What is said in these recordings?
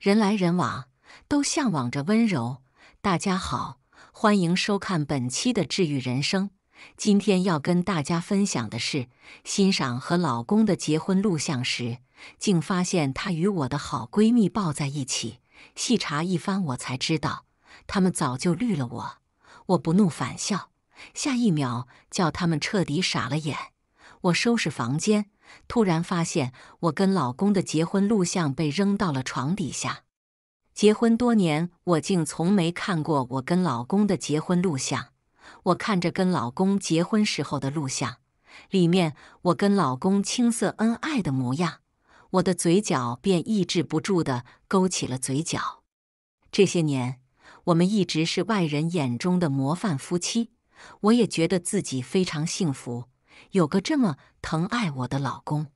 人来人往，都向往着温柔。大家好，欢迎收看本期的治愈人生。今天要跟大家分享的是，欣赏和老公的结婚录像时，竟发现他与我的好闺蜜抱在一起。细查一番，我才知道他们早就绿了我。我不怒反笑，下一秒叫他们彻底傻了眼。我收拾房间。突然发现，我跟老公的结婚录像被扔到了床底下。结婚多年，我竟从没看过我跟老公的结婚录像。我看着跟老公结婚时候的录像，里面我跟老公青涩恩爱的模样，我的嘴角便抑制不住的勾起了嘴角。这些年，我们一直是外人眼中的模范夫妻，我也觉得自己非常幸福。有个这么疼爱我的老公，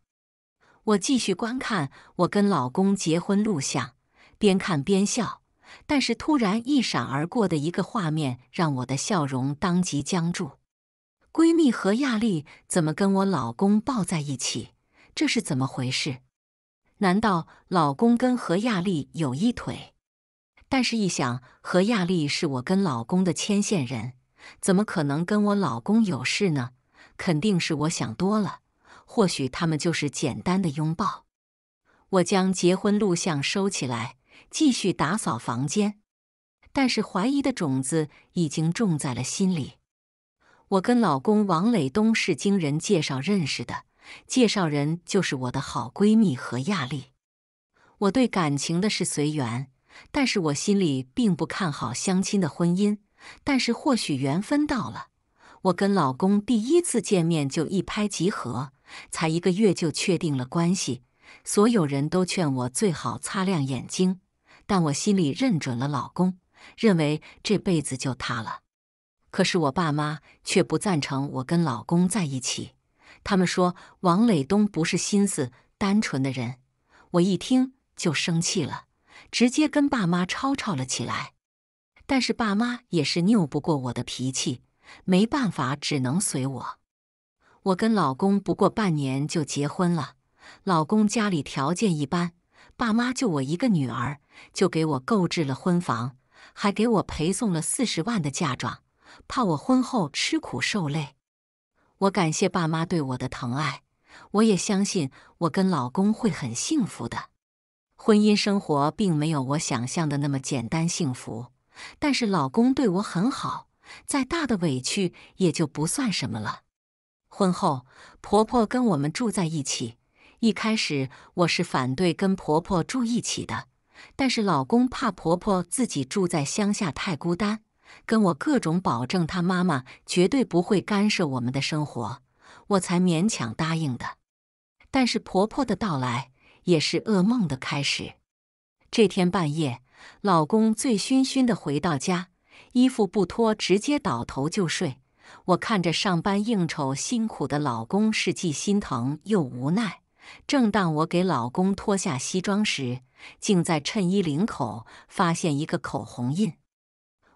我继续观看我跟老公结婚录像，边看边笑。但是突然一闪而过的一个画面，让我的笑容当即僵住。闺蜜何亚丽怎么跟我老公抱在一起？这是怎么回事？难道老公跟何亚丽有一腿？但是一想，何亚丽是我跟老公的牵线人，怎么可能跟我老公有事呢？肯定是我想多了，或许他们就是简单的拥抱。我将结婚录像收起来，继续打扫房间。但是怀疑的种子已经种在了心里。我跟老公王磊东是经人介绍认识的，介绍人就是我的好闺蜜何亚丽。我对感情的是随缘，但是我心里并不看好相亲的婚姻。但是或许缘分到了。我跟老公第一次见面就一拍即合，才一个月就确定了关系。所有人都劝我最好擦亮眼睛，但我心里认准了老公，认为这辈子就他了。可是我爸妈却不赞成我跟老公在一起，他们说王磊东不是心思单纯的人。我一听就生气了，直接跟爸妈吵吵了起来。但是爸妈也是拗不过我的脾气。没办法，只能随我。我跟老公不过半年就结婚了。老公家里条件一般，爸妈就我一个女儿，就给我购置了婚房，还给我陪送了四十万的嫁妆，怕我婚后吃苦受累。我感谢爸妈对我的疼爱，我也相信我跟老公会很幸福的。婚姻生活并没有我想象的那么简单幸福，但是老公对我很好。再大的委屈也就不算什么了。婚后，婆婆跟我们住在一起。一开始，我是反对跟婆婆住一起的，但是老公怕婆婆自己住在乡下太孤单，跟我各种保证他妈妈绝对不会干涉我们的生活，我才勉强答应的。但是婆婆的到来也是噩梦的开始。这天半夜，老公醉醺醺的回到家。衣服不脱，直接倒头就睡。我看着上班应酬辛苦的老公，是既心疼又无奈。正当我给老公脱下西装时，竟在衬衣领口发现一个口红印。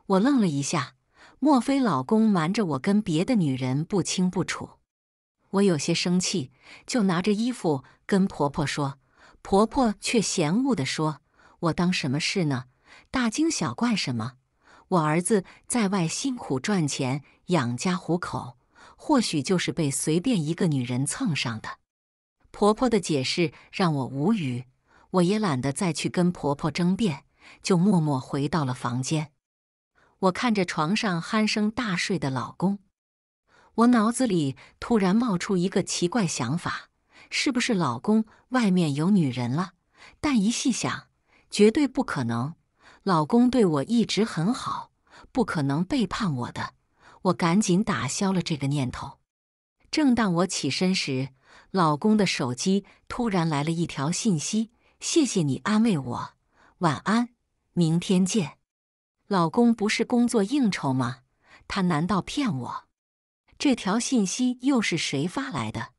我愣了一下，莫非老公瞒着我跟别的女人不清不楚？我有些生气，就拿着衣服跟婆婆说。婆婆却嫌恶的说：“我当什么事呢？大惊小怪什么？”我儿子在外辛苦赚钱养家糊口，或许就是被随便一个女人蹭上的。婆婆的解释让我无语，我也懒得再去跟婆婆争辩，就默默回到了房间。我看着床上鼾声大睡的老公，我脑子里突然冒出一个奇怪想法：是不是老公外面有女人了？但一细想，绝对不可能。老公对我一直很好，不可能背叛我的。我赶紧打消了这个念头。正当我起身时，老公的手机突然来了一条信息：“谢谢你安慰我，晚安，明天见。”老公不是工作应酬吗？他难道骗我？这条信息又是谁发来的？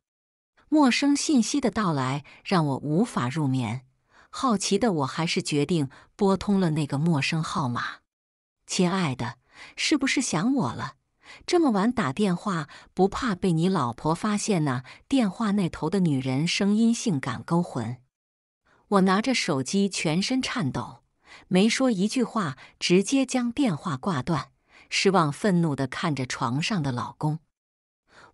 陌生信息的到来让我无法入眠。好奇的我还是决定拨通了那个陌生号码。“亲爱的，是不是想我了？这么晚打电话不怕被你老婆发现呢？”电话那头的女人声音性感勾魂。我拿着手机，全身颤抖，没说一句话，直接将电话挂断。失望、愤怒的看着床上的老公，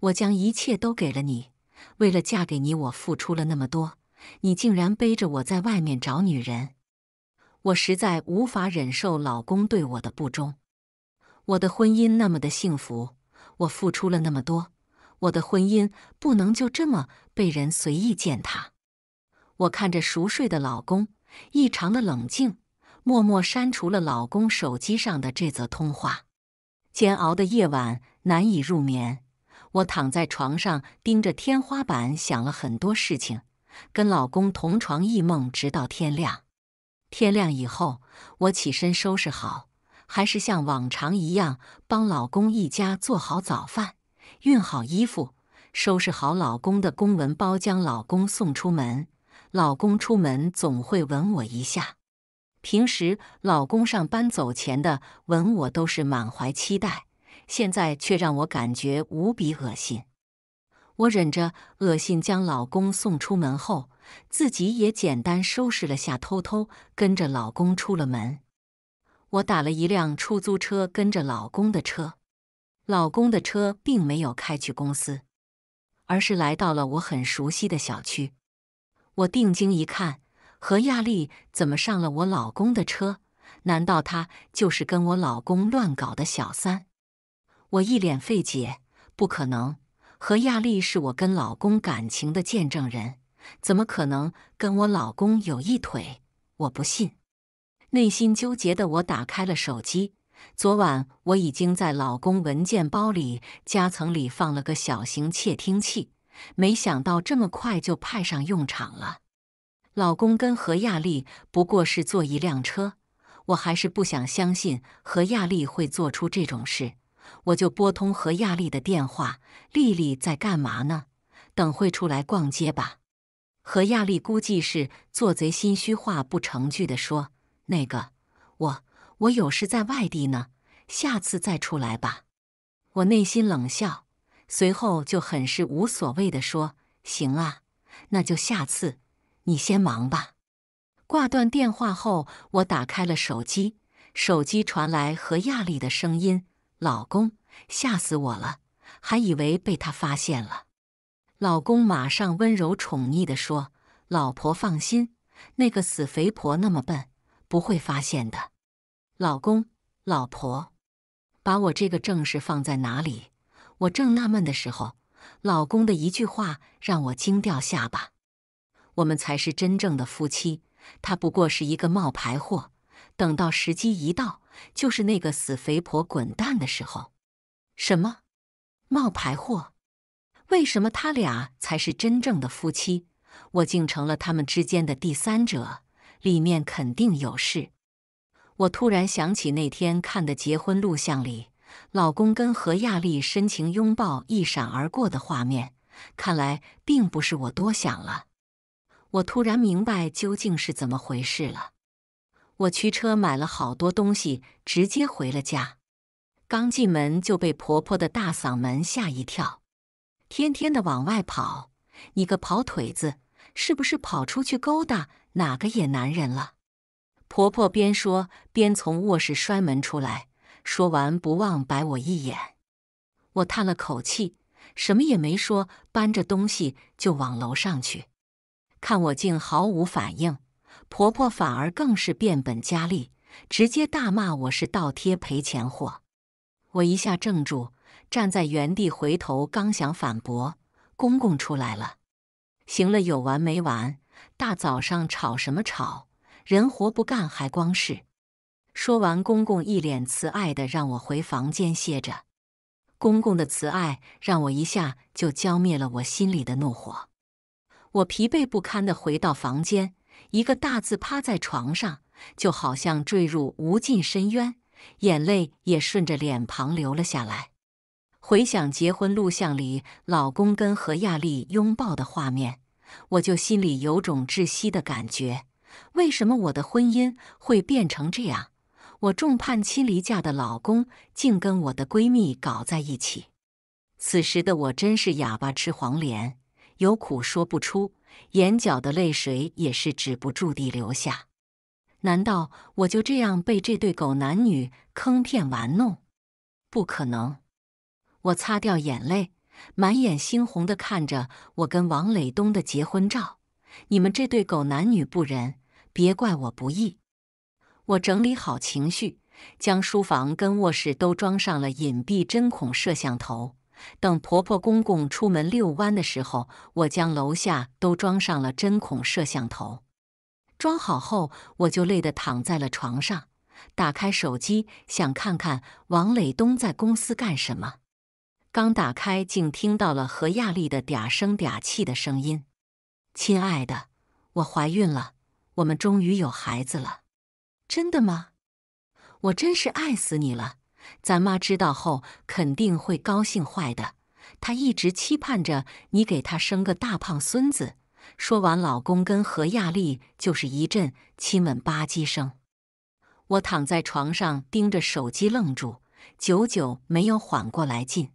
我将一切都给了你，为了嫁给你，我付出了那么多。你竟然背着我在外面找女人！我实在无法忍受老公对我的不忠。我的婚姻那么的幸福，我付出了那么多，我的婚姻不能就这么被人随意践踏。我看着熟睡的老公，异常的冷静，默默删除了老公手机上的这则通话。煎熬的夜晚难以入眠，我躺在床上盯着天花板，想了很多事情。跟老公同床异梦，直到天亮。天亮以后，我起身收拾好，还是像往常一样帮老公一家做好早饭，熨好衣服，收拾好老公的公文包，将老公送出门。老公出门总会吻我一下。平时老公上班走前的吻我都是满怀期待，现在却让我感觉无比恶心。我忍着恶心将老公送出门后，自己也简单收拾了下，偷偷跟着老公出了门。我打了一辆出租车，跟着老公的车。老公的车并没有开去公司，而是来到了我很熟悉的小区。我定睛一看，何亚丽怎么上了我老公的车？难道她就是跟我老公乱搞的小三？我一脸费解，不可能。何亚丽是我跟老公感情的见证人，怎么可能跟我老公有一腿？我不信。内心纠结的我打开了手机，昨晚我已经在老公文件包里夹层里放了个小型窃听器，没想到这么快就派上用场了。老公跟何亚丽不过是坐一辆车，我还是不想相信何亚丽会做出这种事。我就拨通何亚丽的电话，丽丽在干嘛呢？等会出来逛街吧。何亚丽估计是做贼心虚，话不成句的说：“那个，我我有事在外地呢，下次再出来吧。”我内心冷笑，随后就很是无所谓的说：“行啊，那就下次，你先忙吧。”挂断电话后，我打开了手机，手机传来何亚丽的声音。老公，吓死我了，还以为被他发现了。老公马上温柔宠溺地说：“老婆放心，那个死肥婆那么笨，不会发现的。”老公，老婆，把我这个正事放在哪里？我正纳闷的时候，老公的一句话让我惊掉下巴：“我们才是真正的夫妻，他不过是一个冒牌货。等到时机一到。”就是那个死肥婆滚蛋的时候，什么冒牌货？为什么他俩才是真正的夫妻？我竟成了他们之间的第三者，里面肯定有事。我突然想起那天看的结婚录像里，老公跟何亚丽深情拥抱一闪而过的画面，看来并不是我多想了。我突然明白究竟是怎么回事了。我驱车买了好多东西，直接回了家。刚进门就被婆婆的大嗓门吓一跳：“天天的往外跑，你个跑腿子，是不是跑出去勾搭哪个野男人了？”婆婆边说边从卧室摔门出来，说完不忘白我一眼。我叹了口气，什么也没说，搬着东西就往楼上去。看我竟毫无反应。婆婆反而更是变本加厉，直接大骂我是倒贴赔钱货。我一下怔住，站在原地回头，刚想反驳，公公出来了。行了，有完没完？大早上吵什么吵？人活不干还光是。说完，公公一脸慈爱的让我回房间歇着。公公的慈爱让我一下就浇灭了我心里的怒火。我疲惫不堪的回到房间。一个大字趴在床上，就好像坠入无尽深渊，眼泪也顺着脸庞流了下来。回想结婚录像里老公跟何亚丽拥抱的画面，我就心里有种窒息的感觉。为什么我的婚姻会变成这样？我众叛亲离嫁的老公，竟跟我的闺蜜搞在一起。此时的我真是哑巴吃黄连，有苦说不出。眼角的泪水也是止不住地流下。难道我就这样被这对狗男女坑骗玩弄？不可能！我擦掉眼泪，满眼猩红地看着我跟王磊东的结婚照。你们这对狗男女不仁，别怪我不义。我整理好情绪，将书房跟卧室都装上了隐蔽针孔摄像头。等婆婆公公出门遛弯的时候，我将楼下都装上了针孔摄像头。装好后，我就累得躺在了床上，打开手机想看看王磊东在公司干什么。刚打开，竟听到了何亚丽的嗲声嗲气的声音：“亲爱的，我怀孕了，我们终于有孩子了，真的吗？我真是爱死你了。”咱妈知道后肯定会高兴坏的，她一直期盼着你给她生个大胖孙子。说完，老公跟何亚丽就是一阵亲吻吧唧声。我躺在床上盯着手机愣住，久久没有缓过来劲。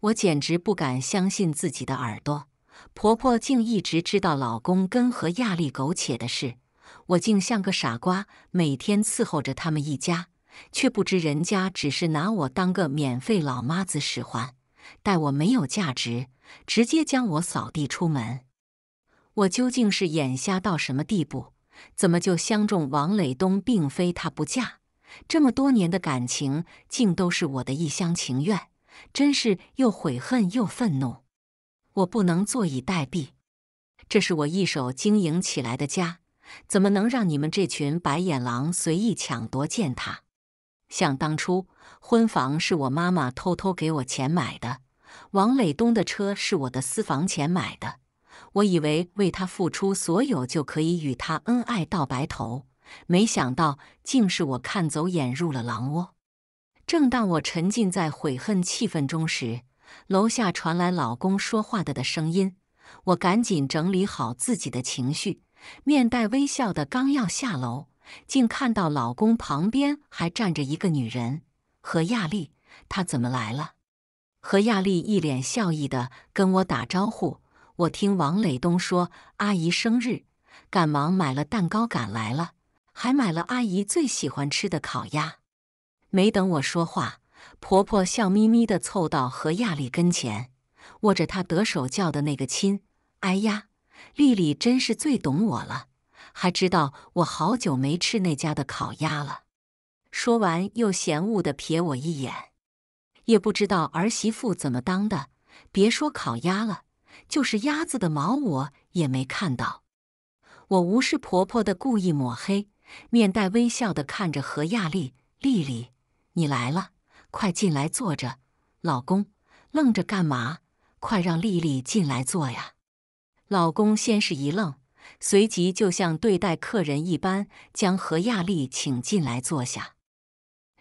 我简直不敢相信自己的耳朵，婆婆竟一直知道老公跟何亚丽苟且的事，我竟像个傻瓜，每天伺候着他们一家。却不知人家只是拿我当个免费老妈子使唤，待我没有价值，直接将我扫地出门。我究竟是眼瞎到什么地步？怎么就相中王磊东，并非他不嫁，这么多年的感情竟都是我的一厢情愿，真是又悔恨又愤怒。我不能坐以待毙，这是我一手经营起来的家，怎么能让你们这群白眼狼随意抢夺践踏？想当初，婚房是我妈妈偷偷给我钱买的，王磊东的车是我的私房钱买的。我以为为他付出所有就可以与他恩爱到白头，没想到竟是我看走眼入了狼窝。正当我沉浸在悔恨气氛中时，楼下传来老公说话的的声音，我赶紧整理好自己的情绪，面带微笑的刚要下楼。竟看到老公旁边还站着一个女人何亚丽，她怎么来了？何亚丽一脸笑意的跟我打招呼。我听王磊东说阿姨生日，赶忙买了蛋糕赶来了，还买了阿姨最喜欢吃的烤鸭。没等我说话，婆婆笑眯眯的凑到何亚丽跟前，握着她得手叫的那个亲。哎呀，丽丽真是最懂我了。还知道我好久没吃那家的烤鸭了。说完，又嫌恶的瞥我一眼。也不知道儿媳妇怎么当的，别说烤鸭了，就是鸭子的毛我也没看到。我无视婆婆的故意抹黑，面带微笑的看着何亚丽。丽丽，你来了，快进来坐着。老公，愣着干嘛？快让丽丽进来坐呀！老公先是一愣。随即就像对待客人一般，将何亚丽请进来坐下。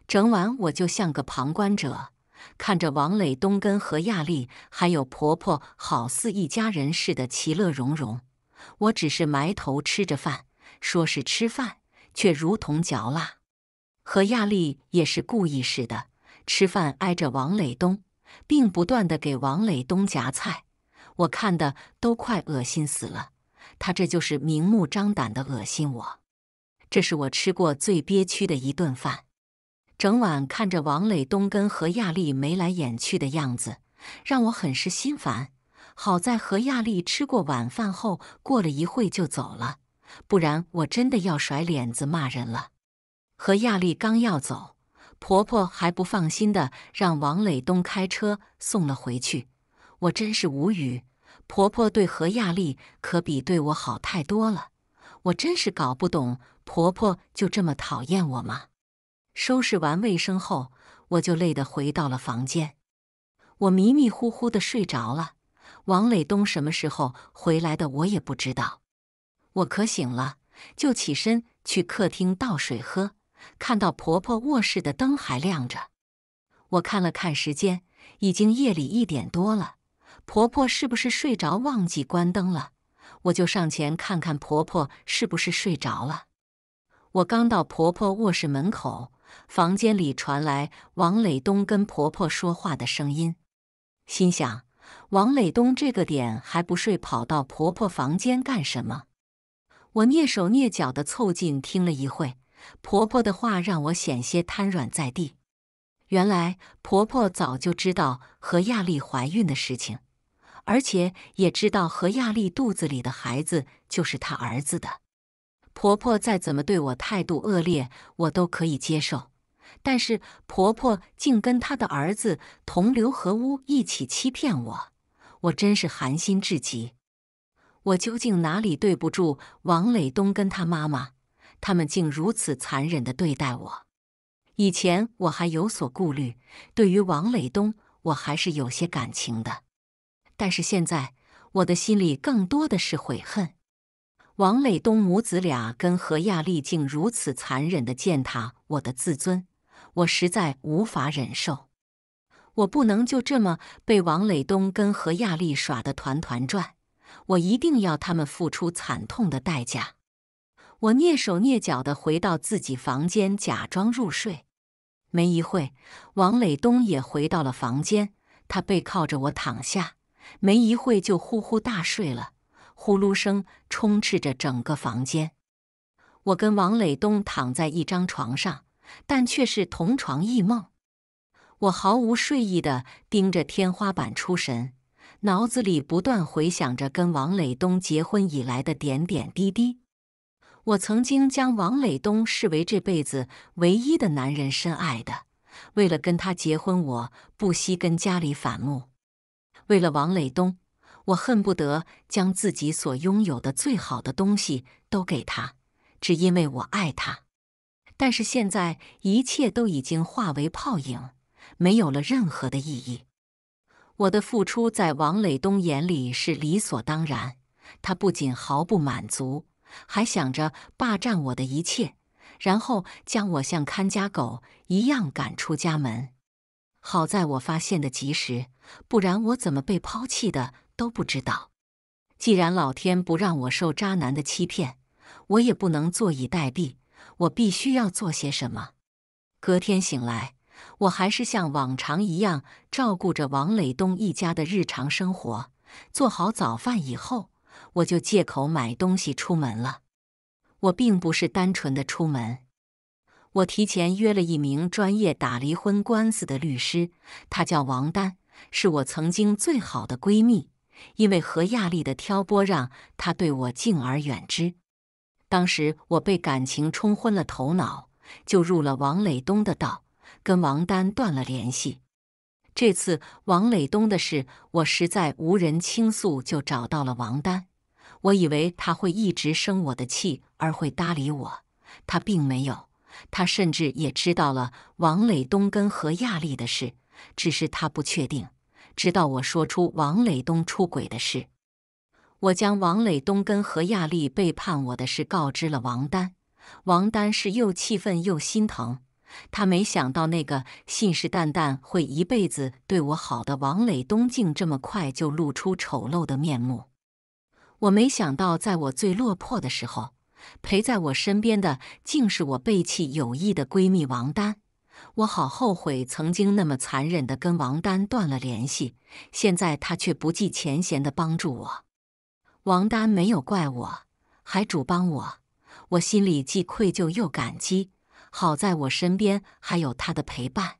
整晚我就像个旁观者，看着王磊东跟何亚丽还有婆婆好似一家人似的其乐融融。我只是埋头吃着饭，说是吃饭，却如同嚼蜡。何亚丽也是故意似的，吃饭挨着王磊东，并不断的给王磊东夹菜。我看的都快恶心死了。他这就是明目张胆的恶心我，这是我吃过最憋屈的一顿饭。整晚看着王磊东跟何亚丽眉来眼去的样子，让我很是心烦。好在何亚丽吃过晚饭后，过了一会就走了，不然我真的要甩脸子骂人了。何亚丽刚要走，婆婆还不放心的让王磊东开车送了回去，我真是无语。婆婆对何亚丽可比对我好太多了，我真是搞不懂，婆婆就这么讨厌我吗？收拾完卫生后，我就累得回到了房间，我迷迷糊糊的睡着了。王磊东什么时候回来的，我也不知道。我渴醒了，就起身去客厅倒水喝，看到婆婆卧室的灯还亮着，我看了看时间，已经夜里一点多了。婆婆是不是睡着忘记关灯了？我就上前看看婆婆是不是睡着了。我刚到婆婆卧室门口，房间里传来王磊东跟婆婆说话的声音，心想：王磊东这个点还不睡，跑到婆婆房间干什么？我蹑手蹑脚地凑近听了一会，婆婆的话让我险些瘫软在地。原来婆婆早就知道何亚丽怀孕的事情。而且也知道何亚丽肚子里的孩子就是她儿子的。婆婆再怎么对我态度恶劣，我都可以接受。但是婆婆竟跟她的儿子同流合污，一起欺骗我，我真是寒心至极。我究竟哪里对不住王磊东跟他妈妈？他们竟如此残忍地对待我。以前我还有所顾虑，对于王磊东，我还是有些感情的。但是现在我的心里更多的是悔恨。王磊东母子俩跟何亚丽竟如此残忍的践踏我的自尊，我实在无法忍受。我不能就这么被王磊东跟何亚丽耍得团团转，我一定要他们付出惨痛的代价。我蹑手蹑脚地回到自己房间，假装入睡。没一会，王磊东也回到了房间，他背靠着我躺下。没一会就呼呼大睡了，呼噜声充斥着整个房间。我跟王磊东躺在一张床上，但却是同床异梦。我毫无睡意地盯着天花板出神，脑子里不断回想着跟王磊东结婚以来的点点滴滴。我曾经将王磊东视为这辈子唯一的男人，深爱的。为了跟他结婚，我不惜跟家里反目。为了王磊东，我恨不得将自己所拥有的最好的东西都给他，只因为我爱他。但是现在，一切都已经化为泡影，没有了任何的意义。我的付出在王磊东眼里是理所当然，他不仅毫不满足，还想着霸占我的一切，然后将我像看家狗一样赶出家门。好在我发现的及时。不然我怎么被抛弃的都不知道。既然老天不让我受渣男的欺骗，我也不能坐以待毙。我必须要做些什么。隔天醒来，我还是像往常一样照顾着王磊东一家的日常生活。做好早饭以后，我就借口买东西出门了。我并不是单纯的出门，我提前约了一名专业打离婚官司的律师，他叫王丹。是我曾经最好的闺蜜，因为何亚丽的挑拨，让她对我敬而远之。当时我被感情冲昏了头脑，就入了王磊东的道，跟王丹断了联系。这次王磊东的事，我实在无人倾诉，就找到了王丹。我以为他会一直生我的气，而会搭理我，他并没有。他甚至也知道了王磊东跟何亚丽的事。只是他不确定，直到我说出王磊东出轨的事，我将王磊东跟何亚丽背叛我的事告知了王丹。王丹是又气愤又心疼，他没想到那个信誓旦旦会一辈子对我好的王磊东，竟这么快就露出丑陋的面目。我没想到，在我最落魄的时候，陪在我身边的竟是我背弃友谊的闺蜜王丹。我好后悔曾经那么残忍的跟王丹断了联系，现在他却不计前嫌的帮助我。王丹没有怪我，还主帮我，我心里既愧疚又感激。好在我身边还有他的陪伴。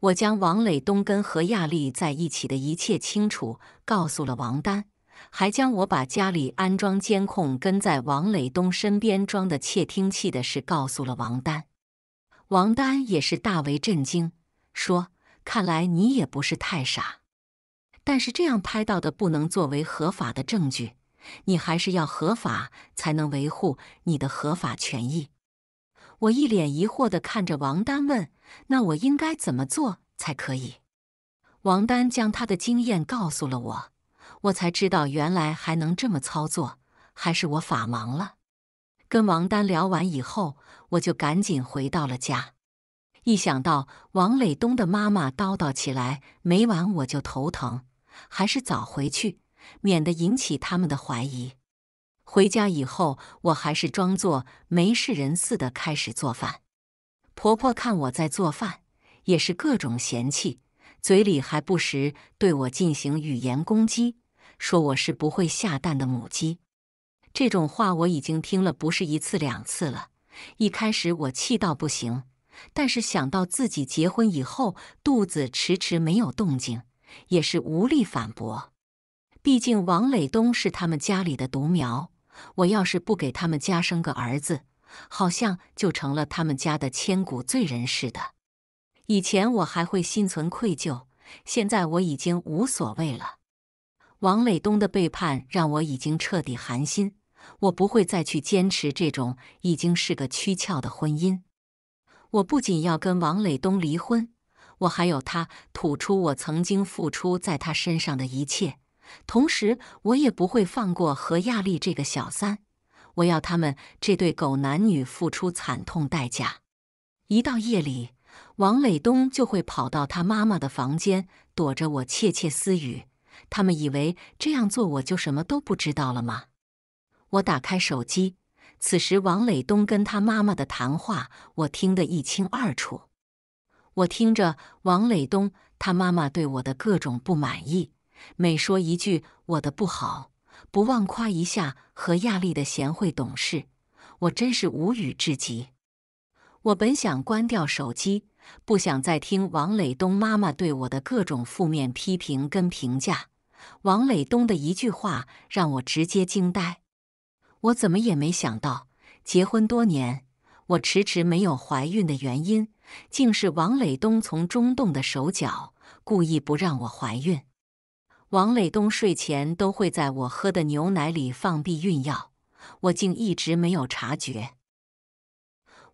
我将王磊东跟何亚丽在一起的一切清楚告诉了王丹，还将我把家里安装监控、跟在王磊东身边装的窃听器的事告诉了王丹。王丹也是大为震惊，说：“看来你也不是太傻，但是这样拍到的不能作为合法的证据，你还是要合法才能维护你的合法权益。”我一脸疑惑地看着王丹问：“那我应该怎么做才可以？”王丹将他的经验告诉了我，我才知道原来还能这么操作，还是我法盲了。跟王丹聊完以后，我就赶紧回到了家。一想到王磊东的妈妈叨叨起来每晚我就头疼。还是早回去，免得引起他们的怀疑。回家以后，我还是装作没事人似的开始做饭。婆婆看我在做饭，也是各种嫌弃，嘴里还不时对我进行语言攻击，说我是不会下蛋的母鸡。这种话我已经听了不是一次两次了。一开始我气到不行，但是想到自己结婚以后肚子迟迟没有动静，也是无力反驳。毕竟王磊东是他们家里的独苗，我要是不给他们家生个儿子，好像就成了他们家的千古罪人似的。以前我还会心存愧疚，现在我已经无所谓了。王磊东的背叛让我已经彻底寒心。我不会再去坚持这种已经是个躯壳的婚姻。我不仅要跟王磊东离婚，我还要他吐出我曾经付出在他身上的一切。同时，我也不会放过何亚丽这个小三，我要他们这对狗男女付出惨痛代价。一到夜里，王磊东就会跑到他妈妈的房间躲着我窃窃私语。他们以为这样做我就什么都不知道了吗？我打开手机，此时王磊东跟他妈妈的谈话，我听得一清二楚。我听着王磊东他妈妈对我的各种不满意，每说一句我的不好，不忘夸一下何亚丽的贤惠懂事，我真是无语至极。我本想关掉手机，不想再听王磊东妈妈对我的各种负面批评跟评价。王磊东的一句话让我直接惊呆。我怎么也没想到，结婚多年，我迟迟没有怀孕的原因，竟是王磊东从中动的手脚，故意不让我怀孕。王磊东睡前都会在我喝的牛奶里放避孕药，我竟一直没有察觉。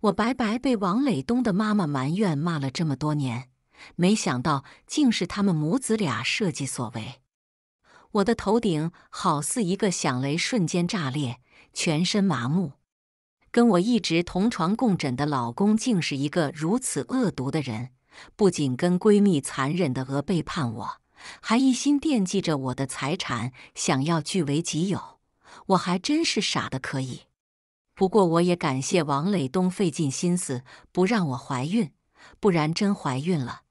我白白被王磊东的妈妈埋怨骂了这么多年，没想到竟是他们母子俩设计所为。我的头顶好似一个响雷，瞬间炸裂。全身麻木，跟我一直同床共枕的老公竟是一个如此恶毒的人！不仅跟闺蜜残忍的讹背叛我，还一心惦记着我的财产，想要据为己有。我还真是傻的可以。不过，我也感谢王磊东费尽心思不让我怀孕，不然真怀孕了，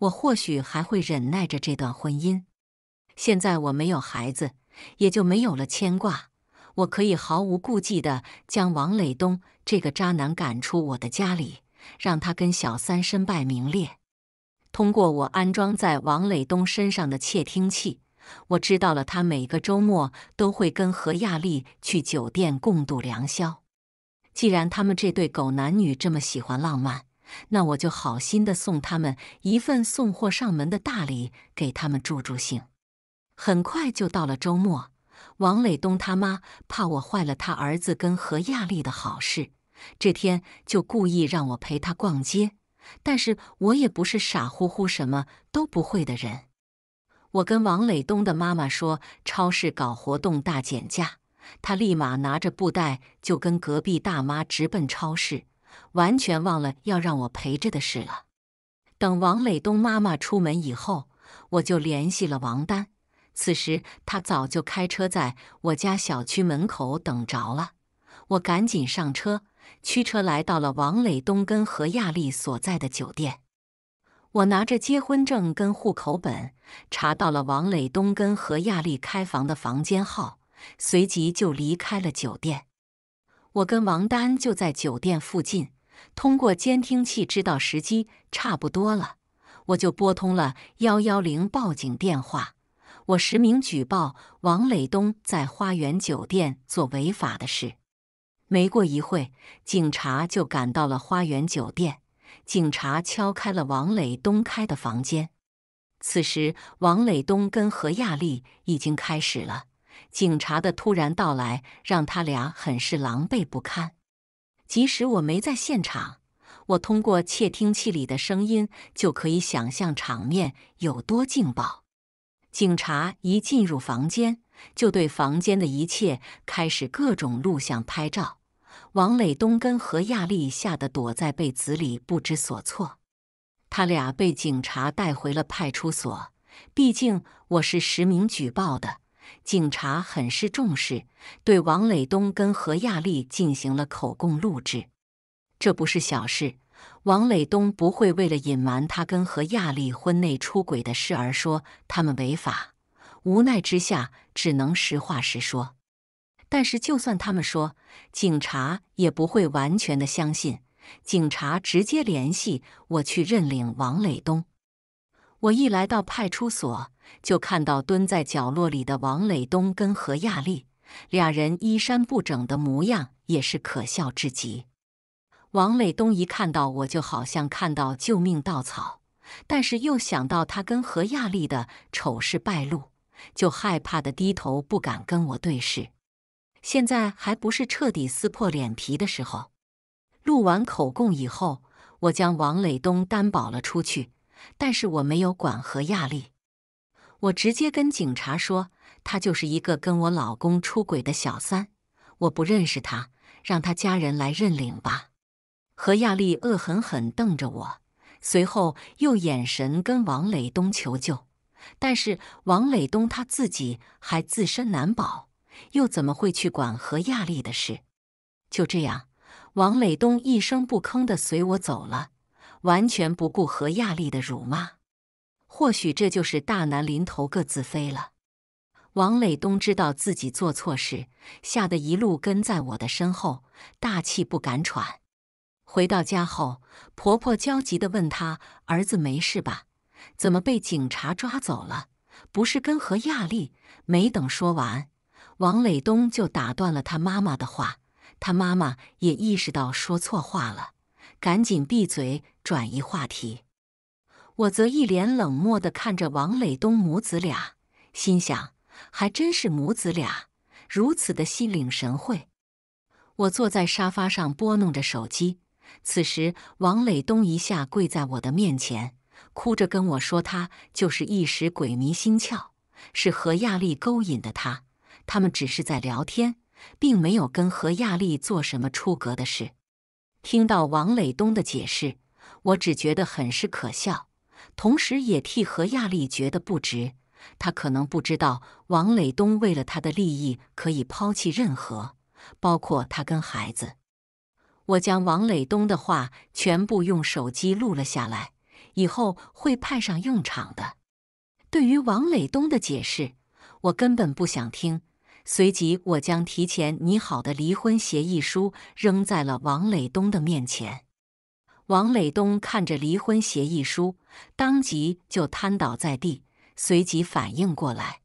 我或许还会忍耐着这段婚姻。现在我没有孩子，也就没有了牵挂。我可以毫无顾忌地将王磊东这个渣男赶出我的家里，让他跟小三身败名裂。通过我安装在王磊东身上的窃听器，我知道了他每个周末都会跟何亚丽去酒店共度良宵。既然他们这对狗男女这么喜欢浪漫，那我就好心地送他们一份送货上门的大礼，给他们助助兴。很快就到了周末。王磊东他妈怕我坏了他儿子跟何亚丽的好事，这天就故意让我陪他逛街。但是我也不是傻乎乎什么都不会的人，我跟王磊东的妈妈说超市搞活动大减价，他立马拿着布袋就跟隔壁大妈直奔超市，完全忘了要让我陪着的事了。等王磊东妈妈出门以后，我就联系了王丹。此时他早就开车在我家小区门口等着了。我赶紧上车，驱车来到了王磊东跟何亚丽所在的酒店。我拿着结婚证跟户口本，查到了王磊东跟何亚丽开房的房间号，随即就离开了酒店。我跟王丹就在酒店附近，通过监听器知道时机差不多了，我就拨通了幺幺零报警电话。我实名举报王磊东在花园酒店做违法的事。没过一会警察就赶到了花园酒店。警察敲开了王磊东开的房间。此时，王磊东跟何亚丽已经开始了。警察的突然到来让他俩很是狼狈不堪。即使我没在现场，我通过窃听器里的声音就可以想象场面有多劲爆。警察一进入房间，就对房间的一切开始各种录像、拍照。王磊东跟何亚丽吓得躲在被子里，不知所措。他俩被警察带回了派出所。毕竟我是实名举报的，警察很是重视，对王磊东跟何亚丽进行了口供录制。这不是小事。王磊东不会为了隐瞒他跟何亚丽婚内出轨的事而说他们违法，无奈之下只能实话实说。但是，就算他们说，警察也不会完全的相信。警察直接联系我去认领王磊东。我一来到派出所，就看到蹲在角落里的王磊东跟何亚丽，俩人衣衫不整的模样也是可笑至极。王磊东一看到我，就好像看到救命稻草，但是又想到他跟何亚丽的丑事败露，就害怕的低头不敢跟我对视。现在还不是彻底撕破脸皮的时候。录完口供以后，我将王磊东担保了出去，但是我没有管何亚丽，我直接跟警察说，她就是一个跟我老公出轨的小三，我不认识她，让她家人来认领吧。何亚丽恶狠狠瞪着我，随后又眼神跟王磊东求救。但是王磊东他自己还自身难保，又怎么会去管何亚丽的事？就这样，王磊东一声不吭地随我走了，完全不顾何亚丽的辱骂。或许这就是大难临头各自飞了。王磊东知道自己做错事，吓得一路跟在我的身后，大气不敢喘。回到家后，婆婆焦急地问她：“儿子没事吧？怎么被警察抓走了？不是跟何亚丽？”没等说完，王磊东就打断了他妈妈的话。他妈妈也意识到说错话了，赶紧闭嘴转移话题。我则一脸冷漠地看着王磊东母子俩，心想：“还真是母子俩，如此的心领神会。”我坐在沙发上拨弄着手机。此时，王磊东一下跪在我的面前，哭着跟我说：“他就是一时鬼迷心窍，是何亚丽勾引的他。他们只是在聊天，并没有跟何亚丽做什么出格的事。”听到王磊东的解释，我只觉得很是可笑，同时也替何亚丽觉得不值。他可能不知道，王磊东为了他的利益可以抛弃任何，包括他跟孩子。我将王磊东的话全部用手机录了下来，以后会派上用场的。对于王磊东的解释，我根本不想听。随即，我将提前拟好的离婚协议书扔在了王磊东的面前。王磊东看着离婚协议书，当即就瘫倒在地，随即反应过来：“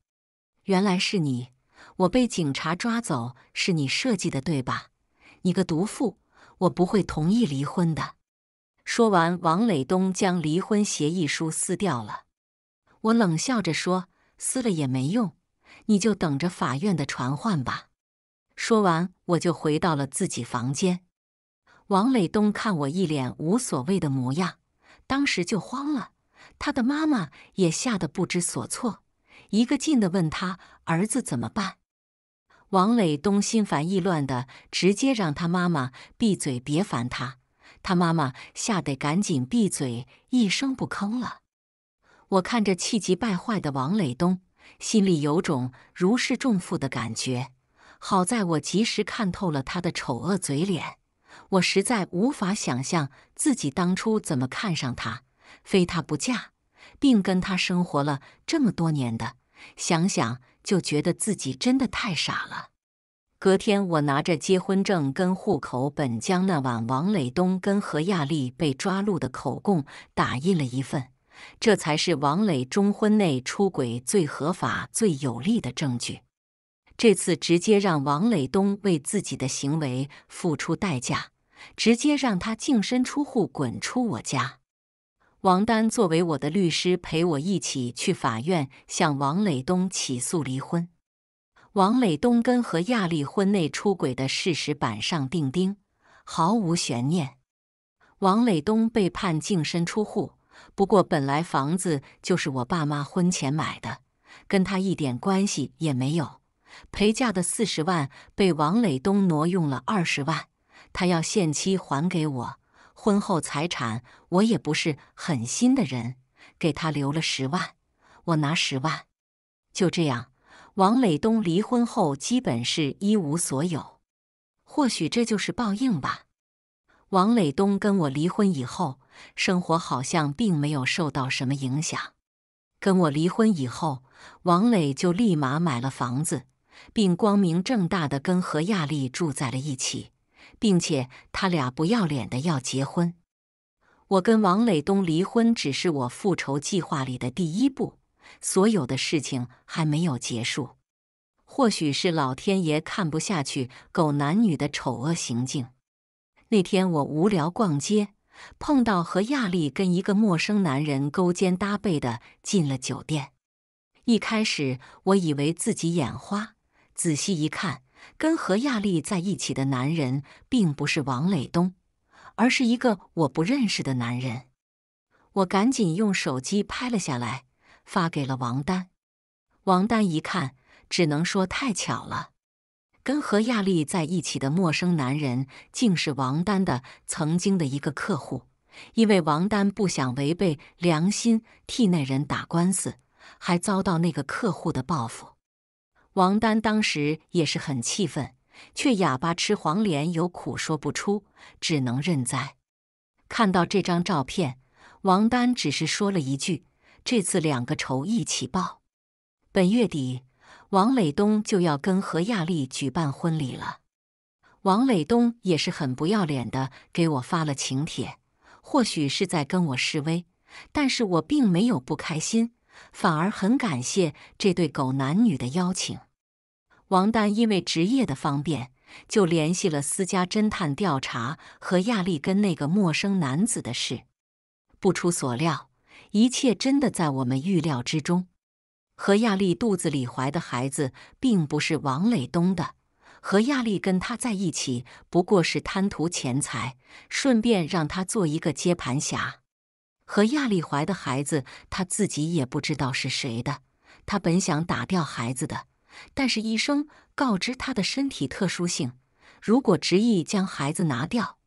原来是你！我被警察抓走是你设计的，对吧？你个毒妇！”我不会同意离婚的。说完，王磊东将离婚协议书撕掉了。我冷笑着说：“撕了也没用，你就等着法院的传唤吧。”说完，我就回到了自己房间。王磊东看我一脸无所谓的模样，当时就慌了。他的妈妈也吓得不知所措，一个劲的问他儿子怎么办。王磊东心烦意乱的，直接让他妈妈闭嘴，别烦他。他妈妈吓得赶紧闭嘴，一声不吭了。我看着气急败坏的王磊东，心里有种如释重负的感觉。好在我及时看透了他的丑恶嘴脸。我实在无法想象自己当初怎么看上他，非他不嫁，并跟他生活了这么多年的。想想。就觉得自己真的太傻了。隔天，我拿着结婚证跟户口本，将那晚王磊东跟何亚丽被抓录的口供打印了一份，这才是王磊中婚内出轨最合法、最有力的证据。这次直接让王磊东为自己的行为付出代价，直接让他净身出户，滚出我家。王丹作为我的律师，陪我一起去法院向王磊东起诉离婚。王磊东跟何亚丽婚内出轨的事实板上钉钉，毫无悬念。王磊东被判净身出户，不过本来房子就是我爸妈婚前买的，跟他一点关系也没有。陪嫁的四十万被王磊东挪用了二十万，他要限期还给我。婚后财产，我也不是狠心的人，给他留了十万，我拿十万，就这样。王磊东离婚后基本是一无所有，或许这就是报应吧。王磊东跟我离婚以后，生活好像并没有受到什么影响。跟我离婚以后，王磊就立马买了房子，并光明正大的跟何亚丽住在了一起。并且他俩不要脸的要结婚，我跟王磊东离婚只是我复仇计划里的第一步，所有的事情还没有结束。或许是老天爷看不下去狗男女的丑恶行径。那天我无聊逛街，碰到和亚丽跟一个陌生男人勾肩搭背的进了酒店。一开始我以为自己眼花，仔细一看。跟何亚丽在一起的男人并不是王磊东，而是一个我不认识的男人。我赶紧用手机拍了下来，发给了王丹。王丹一看，只能说太巧了。跟何亚丽在一起的陌生男人，竟是王丹的曾经的一个客户。因为王丹不想违背良心替那人打官司，还遭到那个客户的报复。王丹当时也是很气愤，却哑巴吃黄连，有苦说不出，只能认栽。看到这张照片，王丹只是说了一句：“这次两个仇一起报。”本月底，王磊东就要跟何亚丽举办婚礼了。王磊东也是很不要脸的给我发了请帖，或许是在跟我示威，但是我并没有不开心。反而很感谢这对狗男女的邀请。王丹因为职业的方便，就联系了私家侦探调查和亚丽跟那个陌生男子的事。不出所料，一切真的在我们预料之中。和亚丽肚子里怀的孩子并不是王磊东的。和亚丽跟他在一起，不过是贪图钱财，顺便让他做一个接盘侠。和亚丽怀的孩子，她自己也不知道是谁的。她本想打掉孩子的，但是医生告知她的身体特殊性，如果执意将孩子拿掉，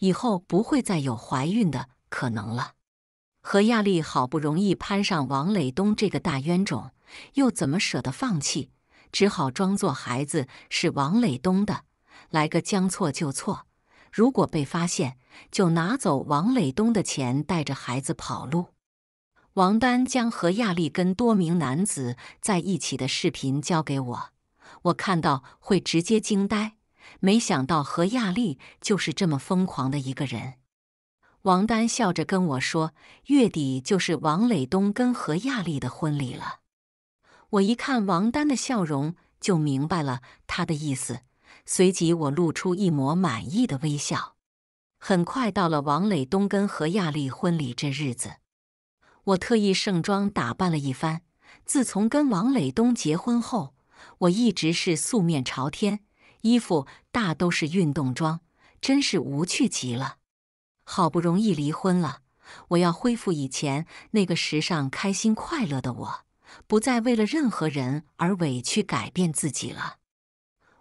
以后不会再有怀孕的可能了。和亚丽好不容易攀上王磊东这个大冤种，又怎么舍得放弃？只好装作孩子是王磊东的，来个将错就错。如果被发现，就拿走王磊东的钱，带着孩子跑路。王丹将何亚丽跟多名男子在一起的视频交给我，我看到会直接惊呆。没想到何亚丽就是这么疯狂的一个人。王丹笑着跟我说：“月底就是王磊东跟何亚丽的婚礼了。”我一看王丹的笑容，就明白了他的意思。随即，我露出一抹满意的微笑。很快到了王磊东跟何亚丽婚礼这日子，我特意盛装打扮了一番。自从跟王磊东结婚后，我一直是素面朝天，衣服大都是运动装，真是无趣极了。好不容易离婚了，我要恢复以前那个时尚、开心、快乐的我，不再为了任何人而委屈改变自己了。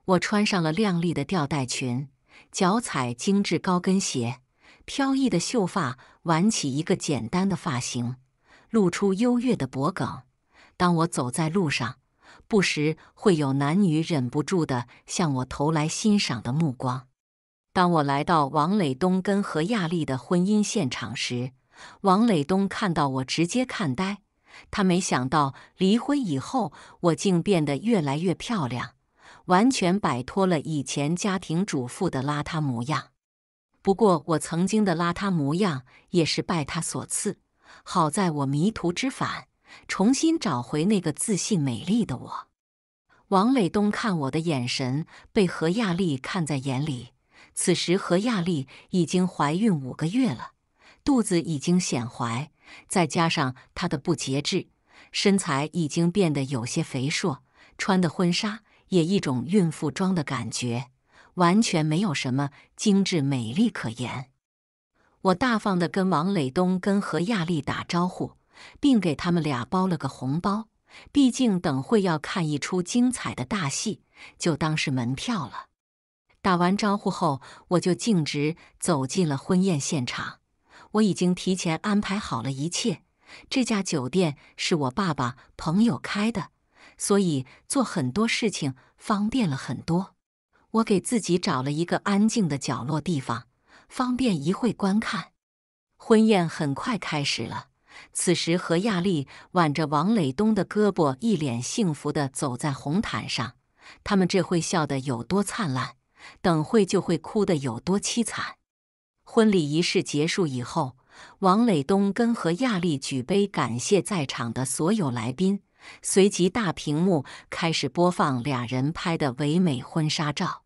我穿上了亮丽的吊带裙。脚踩精致高跟鞋，飘逸的秀发挽起一个简单的发型，露出优越的脖颈。当我走在路上，不时会有男女忍不住地向我投来欣赏的目光。当我来到王磊东跟何亚丽的婚姻现场时，王磊东看到我直接看呆，他没想到离婚以后我竟变得越来越漂亮。完全摆脱了以前家庭主妇的邋遢模样。不过，我曾经的邋遢模样也是拜他所赐。好在我迷途知返，重新找回那个自信美丽的我。王磊东看我的眼神被何亚丽看在眼里。此时，何亚丽已经怀孕五个月了，肚子已经显怀，再加上她的不节制，身材已经变得有些肥硕，穿的婚纱。也一种孕妇装的感觉，完全没有什么精致美丽可言。我大方的跟王磊东跟何亚丽打招呼，并给他们俩包了个红包，毕竟等会要看一出精彩的大戏，就当是门票了。打完招呼后，我就径直走进了婚宴现场。我已经提前安排好了一切，这家酒店是我爸爸朋友开的。所以做很多事情方便了很多。我给自己找了一个安静的角落地方，方便一会观看。婚宴很快开始了，此时何亚丽挽着王磊东的胳膊，一脸幸福地走在红毯上。他们这会笑得有多灿烂，等会就会哭得有多凄惨。婚礼仪式结束以后，王磊东跟何亚丽举杯，感谢在场的所有来宾。随即，大屏幕开始播放俩人拍的唯美婚纱照。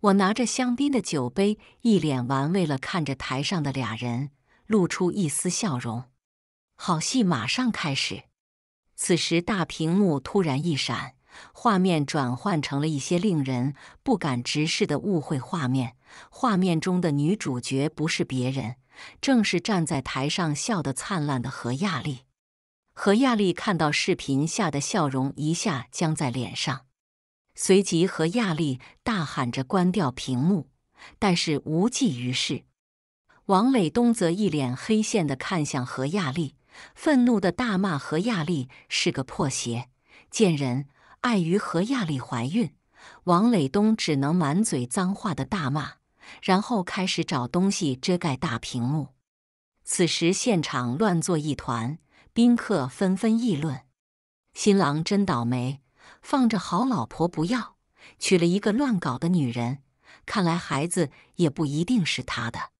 我拿着香槟的酒杯，一脸玩味地看着台上的俩人，露出一丝笑容。好戏马上开始。此时，大屏幕突然一闪，画面转换成了一些令人不敢直视的误会画面。画面中的女主角不是别人，正是站在台上笑得灿烂的何亚丽。何亚丽看到视频，吓得笑容一下僵在脸上，随即何亚丽大喊着关掉屏幕，但是无济于事。王磊东则一脸黑线的看向何亚丽，愤怒的大骂何亚丽是个破鞋、见人。碍于何亚丽怀孕，王磊东只能满嘴脏话的大骂，然后开始找东西遮盖大屏幕。此时现场乱作一团。宾客纷纷议论：“新郎真倒霉，放着好老婆不要，娶了一个乱搞的女人。看来孩子也不一定是他的。”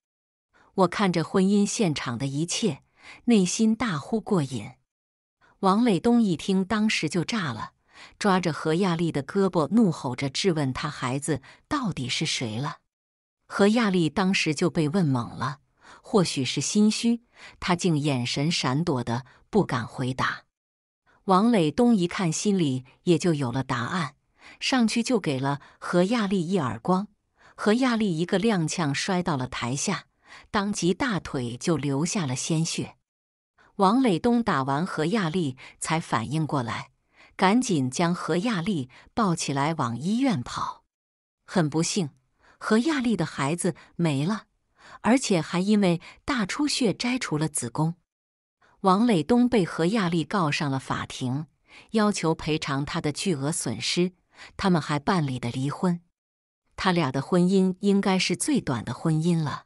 我看着婚姻现场的一切，内心大呼过瘾。王磊东一听，当时就炸了，抓着何亚丽的胳膊，怒吼着质问他：“孩子到底是谁了？”何亚丽当时就被问懵了，或许是心虚，她竟眼神闪躲的。不敢回答。王磊东一看，心里也就有了答案，上去就给了何亚丽一耳光。何亚丽一个踉跄，摔到了台下，当即大腿就流下了鲜血。王磊东打完何亚丽，才反应过来，赶紧将何亚丽抱起来往医院跑。很不幸，何亚丽的孩子没了，而且还因为大出血摘除了子宫。王磊东被何亚丽告上了法庭，要求赔偿他的巨额损失。他们还办理的离婚，他俩的婚姻应该是最短的婚姻了。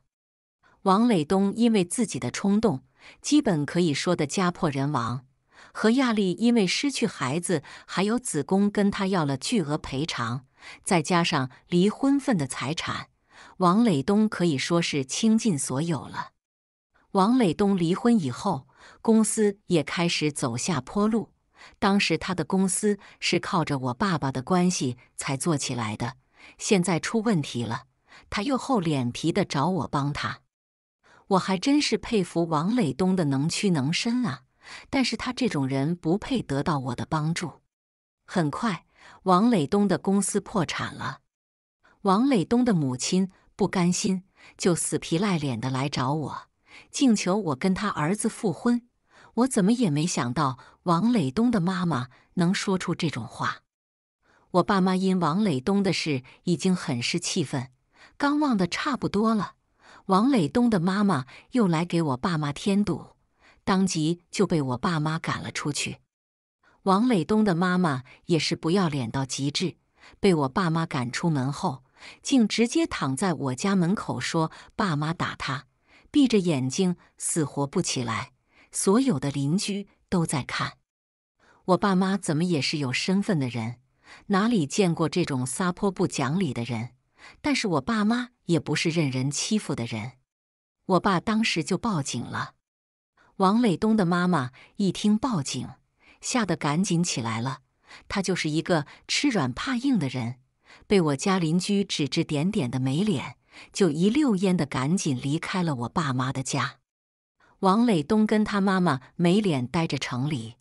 王磊东因为自己的冲动，基本可以说的家破人亡。何亚丽因为失去孩子还有子宫，跟他要了巨额赔偿，再加上离婚份的财产，王磊东可以说是倾尽所有了。王磊东离婚以后。公司也开始走下坡路。当时他的公司是靠着我爸爸的关系才做起来的，现在出问题了，他又厚脸皮的找我帮他。我还真是佩服王磊东的能屈能伸啊，但是他这种人不配得到我的帮助。很快，王磊东的公司破产了，王磊东的母亲不甘心，就死皮赖脸的来找我。竟求我跟他儿子复婚，我怎么也没想到王磊东的妈妈能说出这种话。我爸妈因王磊东的事已经很是气愤，刚忘得差不多了，王磊东的妈妈又来给我爸妈添堵，当即就被我爸妈赶了出去。王磊东的妈妈也是不要脸到极致，被我爸妈赶出门后，竟直接躺在我家门口说：“爸妈打他。”闭着眼睛死活不起来，所有的邻居都在看。我爸妈怎么也是有身份的人，哪里见过这种撒泼不讲理的人？但是我爸妈也不是任人欺负的人。我爸当时就报警了。王磊东的妈妈一听报警，吓得赶紧起来了。他就是一个吃软怕硬的人，被我家邻居指指点点的没脸。就一溜烟的赶紧离开了我爸妈的家。王磊东跟他妈妈没脸待着城里，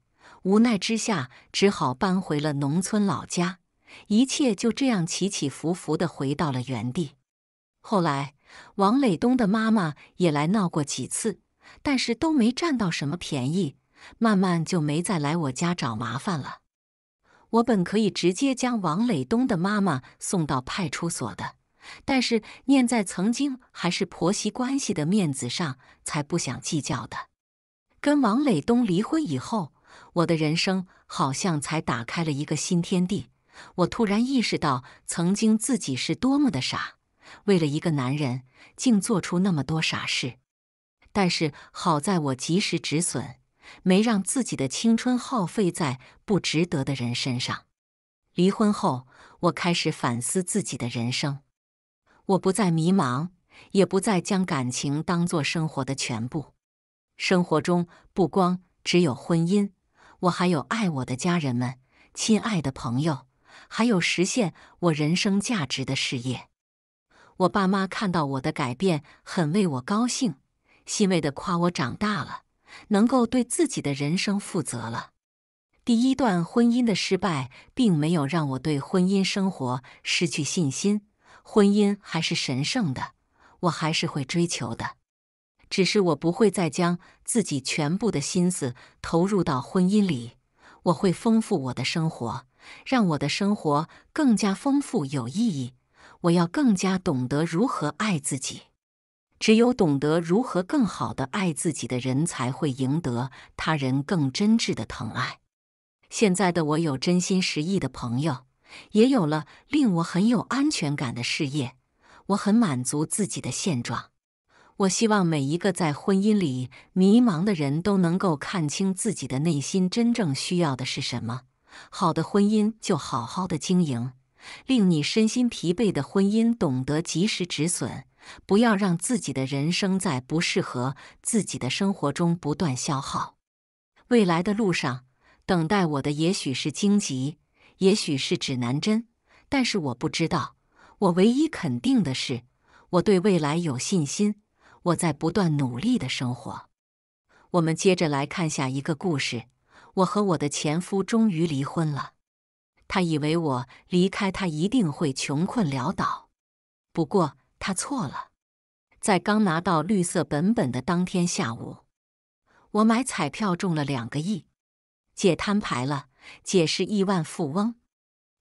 无奈之下只好搬回了农村老家。一切就这样起起伏伏的回到了原地。后来，王磊东的妈妈也来闹过几次，但是都没占到什么便宜，慢慢就没再来我家找麻烦了。我本可以直接将王磊东的妈妈送到派出所的。但是念在曾经还是婆媳关系的面子上，才不想计较的。跟王磊东离婚以后，我的人生好像才打开了一个新天地。我突然意识到，曾经自己是多么的傻，为了一个男人，竟做出那么多傻事。但是好在我及时止损，没让自己的青春耗费在不值得的人身上。离婚后，我开始反思自己的人生。我不再迷茫，也不再将感情当做生活的全部。生活中不光只有婚姻，我还有爱我的家人们、亲爱的朋友，还有实现我人生价值的事业。我爸妈看到我的改变，很为我高兴，欣慰地夸我长大了，能够对自己的人生负责了。第一段婚姻的失败，并没有让我对婚姻生活失去信心。婚姻还是神圣的，我还是会追求的，只是我不会再将自己全部的心思投入到婚姻里。我会丰富我的生活，让我的生活更加丰富有意义。我要更加懂得如何爱自己，只有懂得如何更好的爱自己的人才会赢得他人更真挚的疼爱。现在的我有真心实意的朋友。也有了令我很有安全感的事业，我很满足自己的现状。我希望每一个在婚姻里迷茫的人都能够看清自己的内心真正需要的是什么。好的婚姻就好好的经营，令你身心疲惫的婚姻，懂得及时止损，不要让自己的人生在不适合自己的生活中不断消耗。未来的路上，等待我的也许是荆棘。也许是指南针，但是我不知道。我唯一肯定的是，我对未来有信心。我在不断努力的生活。我们接着来看下一个故事。我和我的前夫终于离婚了。他以为我离开他一定会穷困潦倒，不过他错了。在刚拿到绿色本本的当天下午，我买彩票中了两个亿。姐摊牌了。姐是亿万富翁，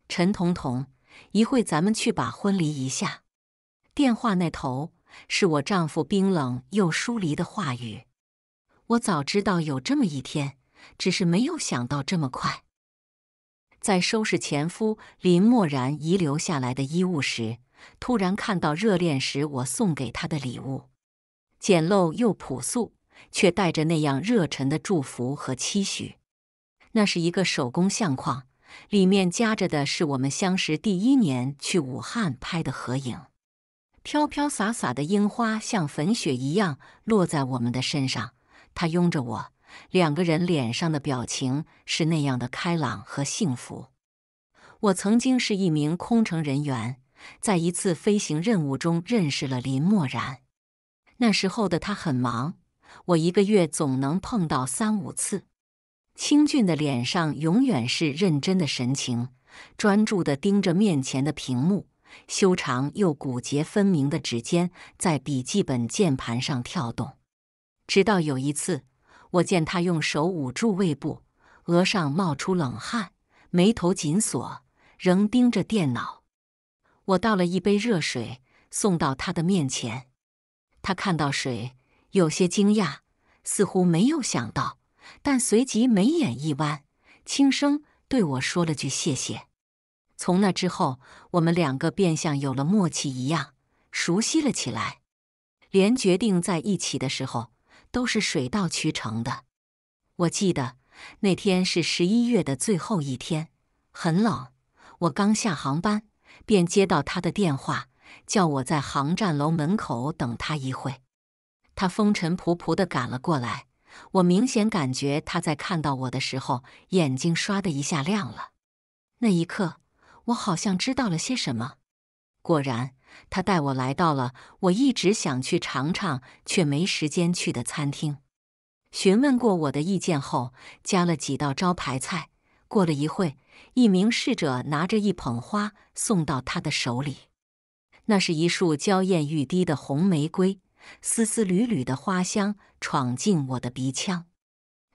陈彤彤，一会咱们去把婚离一下。电话那头是我丈夫冰冷又疏离的话语。我早知道有这么一天，只是没有想到这么快。在收拾前夫林默然遗留下来的衣物时，突然看到热恋时我送给他的礼物，简陋又朴素，却带着那样热忱的祝福和期许。那是一个手工相框，里面夹着的是我们相识第一年去武汉拍的合影。飘飘洒洒的樱花像粉雪一样落在我们的身上，他拥着我，两个人脸上的表情是那样的开朗和幸福。我曾经是一名空乘人员，在一次飞行任务中认识了林默然。那时候的他很忙，我一个月总能碰到三五次。清俊的脸上永远是认真的神情，专注的盯着面前的屏幕，修长又骨节分明的指尖在笔记本键盘上跳动。直到有一次，我见他用手捂住胃部，额上冒出冷汗，眉头紧锁，仍盯着电脑。我倒了一杯热水送到他的面前，他看到水，有些惊讶，似乎没有想到。但随即眉眼一弯，轻声对我说了句“谢谢”。从那之后，我们两个便像有了默契一样，熟悉了起来，连决定在一起的时候都是水到渠成的。我记得那天是十一月的最后一天，很冷。我刚下航班，便接到他的电话，叫我在航站楼门口等他一会。他风尘仆仆的赶了过来。我明显感觉他在看到我的时候，眼睛唰的一下亮了。那一刻，我好像知道了些什么。果然，他带我来到了我一直想去尝尝却没时间去的餐厅。询问过我的意见后，加了几道招牌菜。过了一会，一名侍者拿着一捧花送到他的手里，那是一束娇艳欲滴的红玫瑰，丝丝缕缕的花香。闯进我的鼻腔，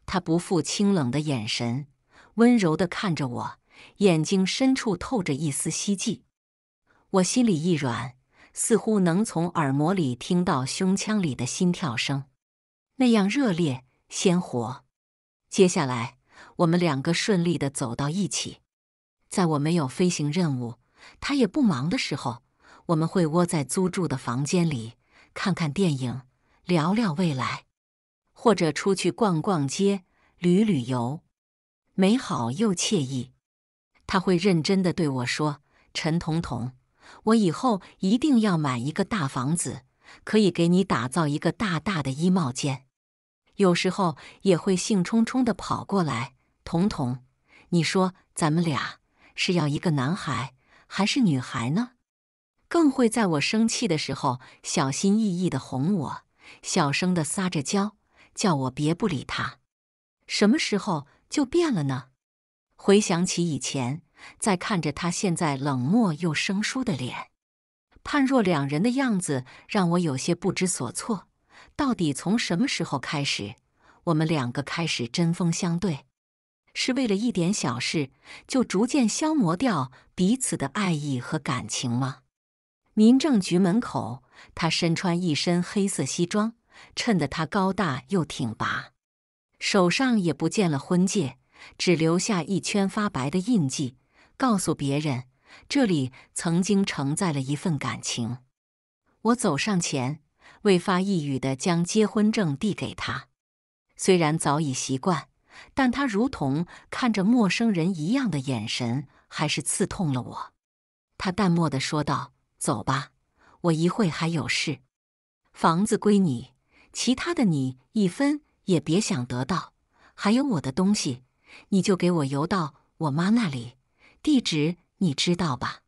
他不负清冷的眼神，温柔地看着我，眼睛深处透着一丝希冀。我心里一软，似乎能从耳膜里听到胸腔里的心跳声，那样热烈鲜活。接下来，我们两个顺利地走到一起。在我没有飞行任务，他也不忙的时候，我们会窝在租住的房间里，看看电影，聊聊未来。或者出去逛逛街、旅旅游，美好又惬意。他会认真的对我说：“陈彤彤，我以后一定要买一个大房子，可以给你打造一个大大的衣帽间。”有时候也会兴冲冲的跑过来：“彤彤，你说咱们俩是要一个男孩还是女孩呢？”更会在我生气的时候小心翼翼的哄我，小声的撒着娇。叫我别不理他，什么时候就变了呢？回想起以前，再看着他现在冷漠又生疏的脸，判若两人的样子，让我有些不知所措。到底从什么时候开始，我们两个开始针锋相对？是为了一点小事就逐渐消磨掉彼此的爱意和感情吗？民政局门口，他身穿一身黑色西装。衬得他高大又挺拔，手上也不见了婚戒，只留下一圈发白的印记，告诉别人这里曾经承载了一份感情。我走上前，未发一语地将结婚证递给他。虽然早已习惯，但他如同看着陌生人一样的眼神，还是刺痛了我。他淡漠地说道：“走吧，我一会还有事，房子归你。”其他的你一分也别想得到，还有我的东西，你就给我邮到我妈那里，地址你知道吧？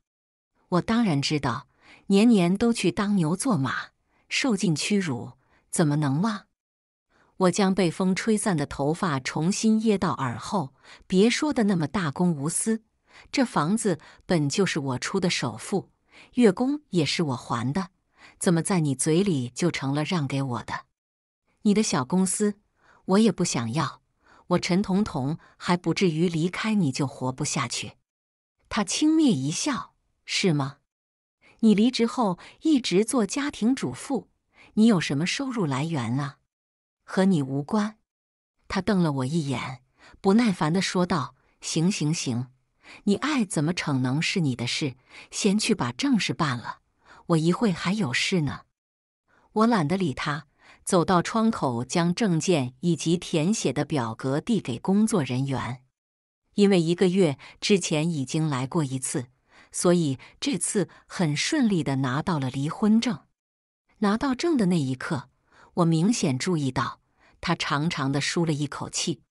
我当然知道，年年都去当牛做马，受尽屈辱，怎么能忘？我将被风吹散的头发重新掖到耳后，别说的那么大公无私，这房子本就是我出的首付，月供也是我还的，怎么在你嘴里就成了让给我的？你的小公司，我也不想要。我陈彤彤还不至于离开你就活不下去。他轻蔑一笑：“是吗？你离职后一直做家庭主妇，你有什么收入来源啊？和你无关。”他瞪了我一眼，不耐烦地说道：“行行行，你爱怎么逞能是你的事，先去把正事办了。我一会还有事呢，我懒得理他。”走到窗口，将证件以及填写的表格递给工作人员。因为一个月之前已经来过一次，所以这次很顺利的拿到了离婚证。拿到证的那一刻，我明显注意到他长长的舒了一口气。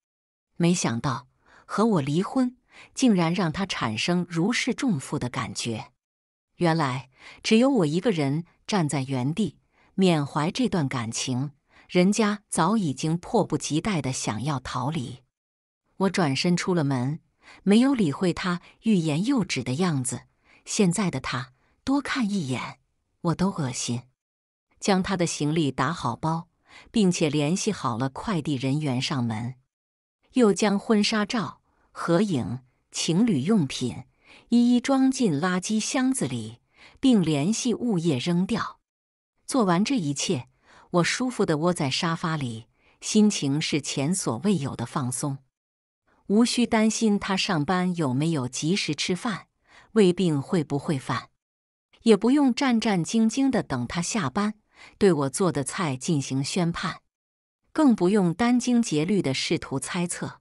没想到和我离婚，竟然让他产生如释重负的感觉。原来只有我一个人站在原地。缅怀这段感情，人家早已经迫不及待的想要逃离。我转身出了门，没有理会他欲言又止的样子。现在的他，多看一眼我都恶心。将他的行李打好包，并且联系好了快递人员上门，又将婚纱照、合影、情侣用品一一装进垃圾箱子里，并联系物业扔掉。做完这一切，我舒服的窝在沙发里，心情是前所未有的放松。无需担心他上班有没有及时吃饭，胃病会不会犯，也不用战战兢兢的等他下班对我做的菜进行宣判，更不用殚精竭虑的试图猜测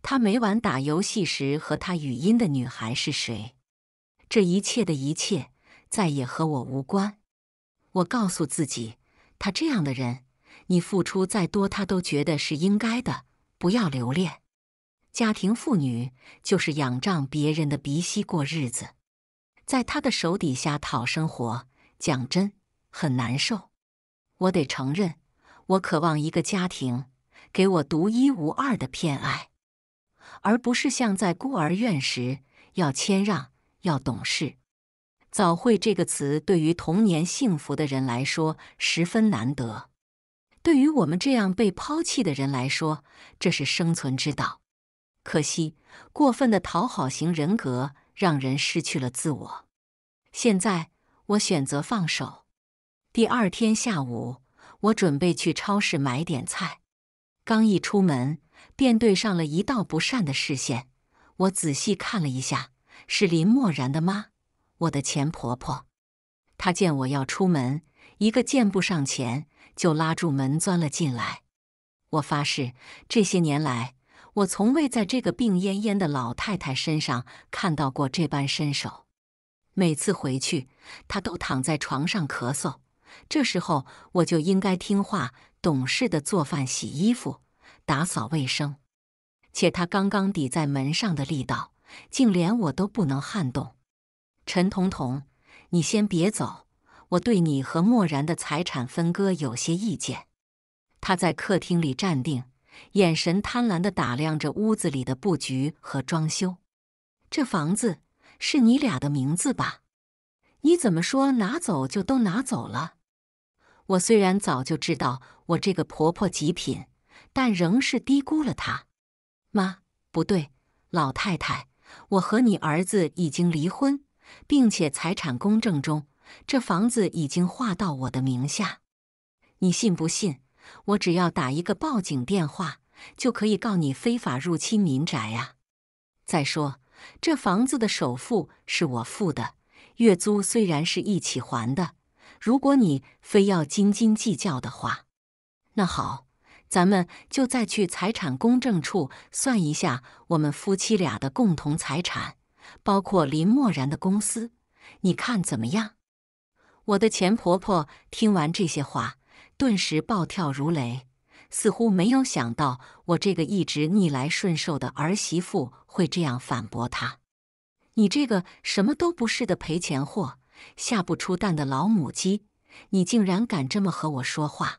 他每晚打游戏时和他语音的女孩是谁。这一切的一切，再也和我无关。我告诉自己，他这样的人，你付出再多，他都觉得是应该的。不要留恋，家庭妇女就是仰仗别人的鼻息过日子，在他的手底下讨生活，讲真很难受。我得承认，我渴望一个家庭给我独一无二的偏爱，而不是像在孤儿院时要谦让，要懂事。早会这个词对于童年幸福的人来说十分难得，对于我们这样被抛弃的人来说，这是生存之道。可惜，过分的讨好型人格让人失去了自我。现在，我选择放手。第二天下午，我准备去超市买点菜，刚一出门便对上了一道不善的视线。我仔细看了一下，是林默然的妈。我的前婆婆，她见我要出门，一个箭步上前，就拉住门钻了进来。我发誓，这些年来，我从未在这个病恹恹的老太太身上看到过这般身手。每次回去，她都躺在床上咳嗽，这时候我就应该听话懂事的做饭、洗衣服、打扫卫生。且她刚刚抵在门上的力道，竟连我都不能撼动。陈彤彤，你先别走，我对你和漠然的财产分割有些意见。他在客厅里站定，眼神贪婪地打量着屋子里的布局和装修。这房子是你俩的名字吧？你怎么说拿走就都拿走了？我虽然早就知道我这个婆婆极品，但仍是低估了她。妈，不对，老太太，我和你儿子已经离婚。并且财产公证中，这房子已经划到我的名下。你信不信？我只要打一个报警电话，就可以告你非法入侵民宅呀！再说，这房子的首付是我付的，月租虽然是一起还的，如果你非要斤斤计较的话，那好，咱们就再去财产公证处算一下我们夫妻俩的共同财产。包括林默然的公司，你看怎么样？我的前婆婆听完这些话，顿时暴跳如雷，似乎没有想到我这个一直逆来顺受的儿媳妇会这样反驳她。你这个什么都不是的赔钱货，下不出蛋的老母鸡，你竟然敢这么和我说话！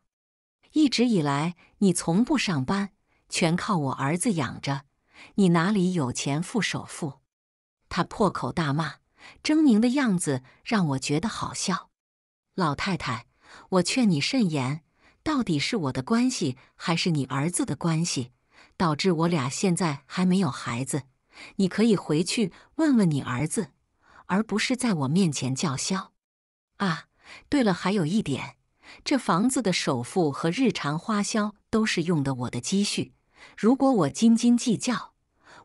一直以来，你从不上班，全靠我儿子养着，你哪里有钱付首付？他破口大骂，狰狞的样子让我觉得好笑。老太太，我劝你慎言。到底是我的关系还是你儿子的关系，导致我俩现在还没有孩子？你可以回去问问你儿子，而不是在我面前叫嚣。啊，对了，还有一点，这房子的首付和日常花销都是用的我的积蓄。如果我斤斤计较，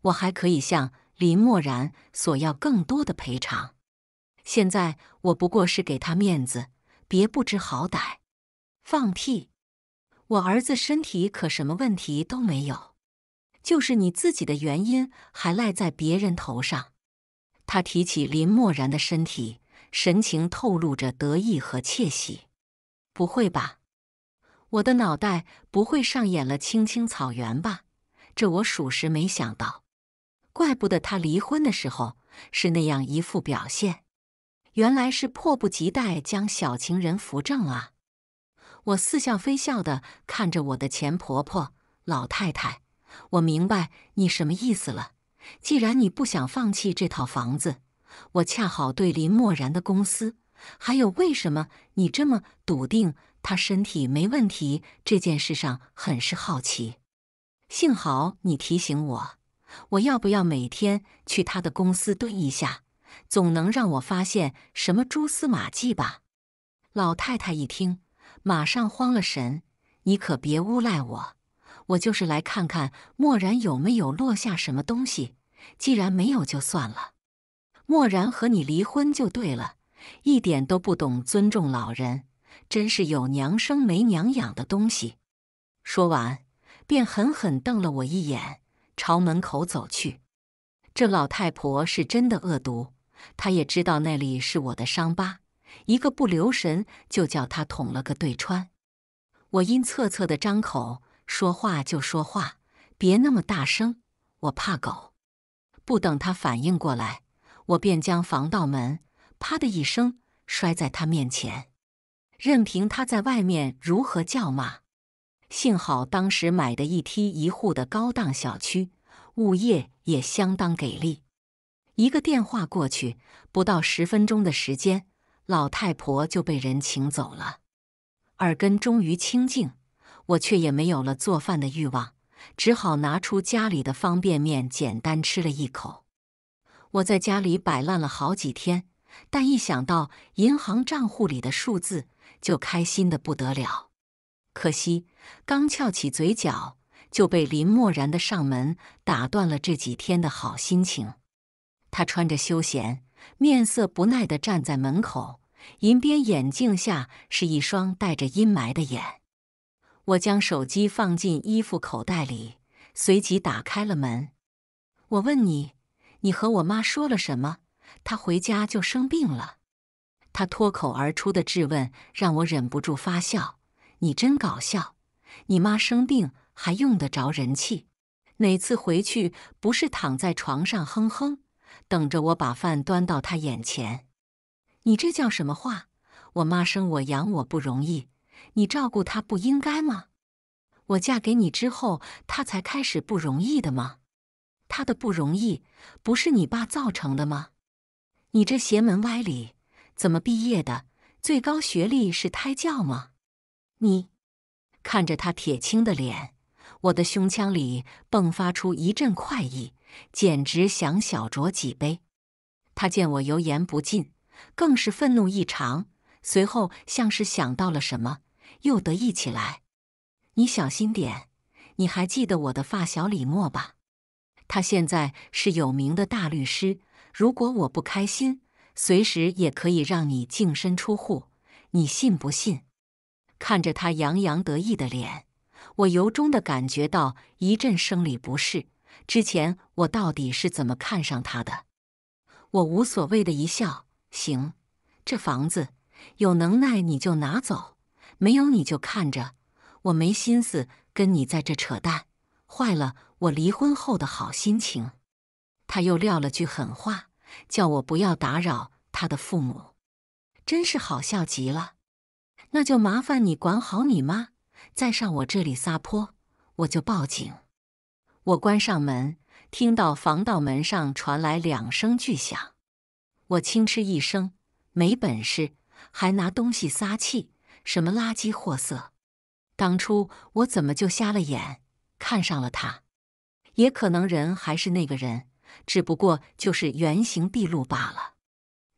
我还可以向。林默然索要更多的赔偿，现在我不过是给他面子，别不知好歹。放屁！我儿子身体可什么问题都没有，就是你自己的原因还赖在别人头上。他提起林默然的身体，神情透露着得意和窃喜。不会吧？我的脑袋不会上演了《青青草原》吧？这我属实没想到。怪不得他离婚的时候是那样一副表现，原来是迫不及待将小情人扶正啊！我似笑非笑的看着我的前婆婆老太太，我明白你什么意思了。既然你不想放弃这套房子，我恰好对林默然的公司，还有为什么你这么笃定他身体没问题这件事上很是好奇。幸好你提醒我。我要不要每天去他的公司蹲一下，总能让我发现什么蛛丝马迹吧？老太太一听，马上慌了神：“你可别诬赖我，我就是来看看默然有没有落下什么东西。既然没有，就算了。默然和你离婚就对了，一点都不懂尊重老人，真是有娘生没娘养的东西。”说完，便狠狠瞪了我一眼。朝门口走去，这老太婆是真的恶毒。她也知道那里是我的伤疤，一个不留神就叫她捅了个对穿。我阴恻恻的张口说话就说话，别那么大声，我怕狗。不等她反应过来，我便将防盗门“啪”的一声摔在她面前，任凭她在外面如何叫骂。幸好当时买的一梯一户的高档小区，物业也相当给力。一个电话过去，不到十分钟的时间，老太婆就被人请走了，耳根终于清净。我却也没有了做饭的欲望，只好拿出家里的方便面，简单吃了一口。我在家里摆烂了好几天，但一想到银行账户里的数字，就开心的不得了。可惜，刚翘起嘴角，就被林默然的上门打断了。这几天的好心情，他穿着休闲，面色不耐地站在门口，银边眼镜下是一双带着阴霾的眼。我将手机放进衣服口袋里，随即打开了门。我问你：“你和我妈说了什么？她回家就生病了。”他脱口而出的质问让我忍不住发笑。你真搞笑！你妈生病还用得着人气？哪次回去不是躺在床上哼哼，等着我把饭端到她眼前？你这叫什么话？我妈生我养我不容易，你照顾她不应该吗？我嫁给你之后，她才开始不容易的吗？她的不容易不是你爸造成的吗？你这邪门歪理，怎么毕业的？最高学历是胎教吗？你看着他铁青的脸，我的胸腔里迸发出一阵快意，简直想小酌几杯。他见我油盐不进，更是愤怒异常。随后，像是想到了什么，又得意起来。你小心点，你还记得我的发小李默吧？他现在是有名的大律师。如果我不开心，随时也可以让你净身出户。你信不信？看着他洋洋得意的脸，我由衷的感觉到一阵生理不适。之前我到底是怎么看上他的？我无所谓的一笑，行，这房子有能耐你就拿走，没有你就看着。我没心思跟你在这扯淡，坏了我离婚后的好心情。他又撂了句狠话，叫我不要打扰他的父母，真是好笑极了。那就麻烦你管好你妈，再上我这里撒泼，我就报警。我关上门，听到防盗门上传来两声巨响，我轻嗤一声：“没本事，还拿东西撒气，什么垃圾货色！当初我怎么就瞎了眼，看上了他？也可能人还是那个人，只不过就是原形毕露罢了。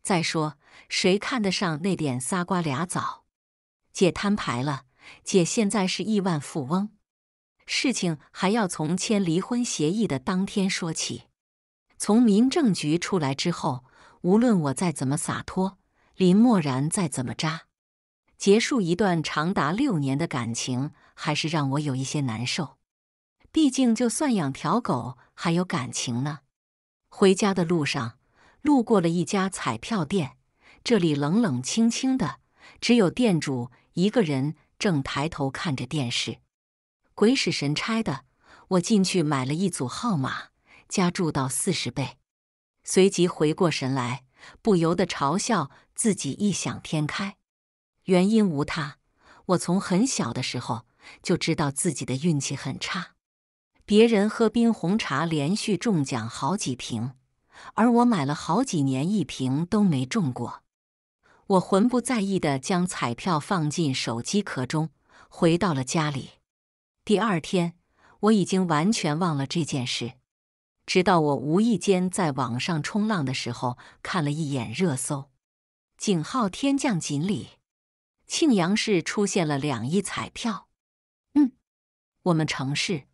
再说，谁看得上那点仨瓜俩枣？”姐摊牌了，姐现在是亿万富翁。事情还要从签离婚协议的当天说起。从民政局出来之后，无论我再怎么洒脱，林默然再怎么渣，结束一段长达六年的感情，还是让我有一些难受。毕竟，就算养条狗，还有感情呢。回家的路上，路过了一家彩票店，这里冷冷清清的，只有店主。一个人正抬头看着电视，鬼使神差的，我进去买了一组号码，加注到四十倍。随即回过神来，不由得嘲笑自己异想天开。原因无他，我从很小的时候就知道自己的运气很差。别人喝冰红茶连续中奖好几瓶，而我买了好几年，一瓶都没中过。我浑不在意地将彩票放进手机壳中，回到了家里。第二天，我已经完全忘了这件事，直到我无意间在网上冲浪的时候，看了一眼热搜，井号天降锦鲤，庆阳市出现了两亿彩票。嗯，我们城市。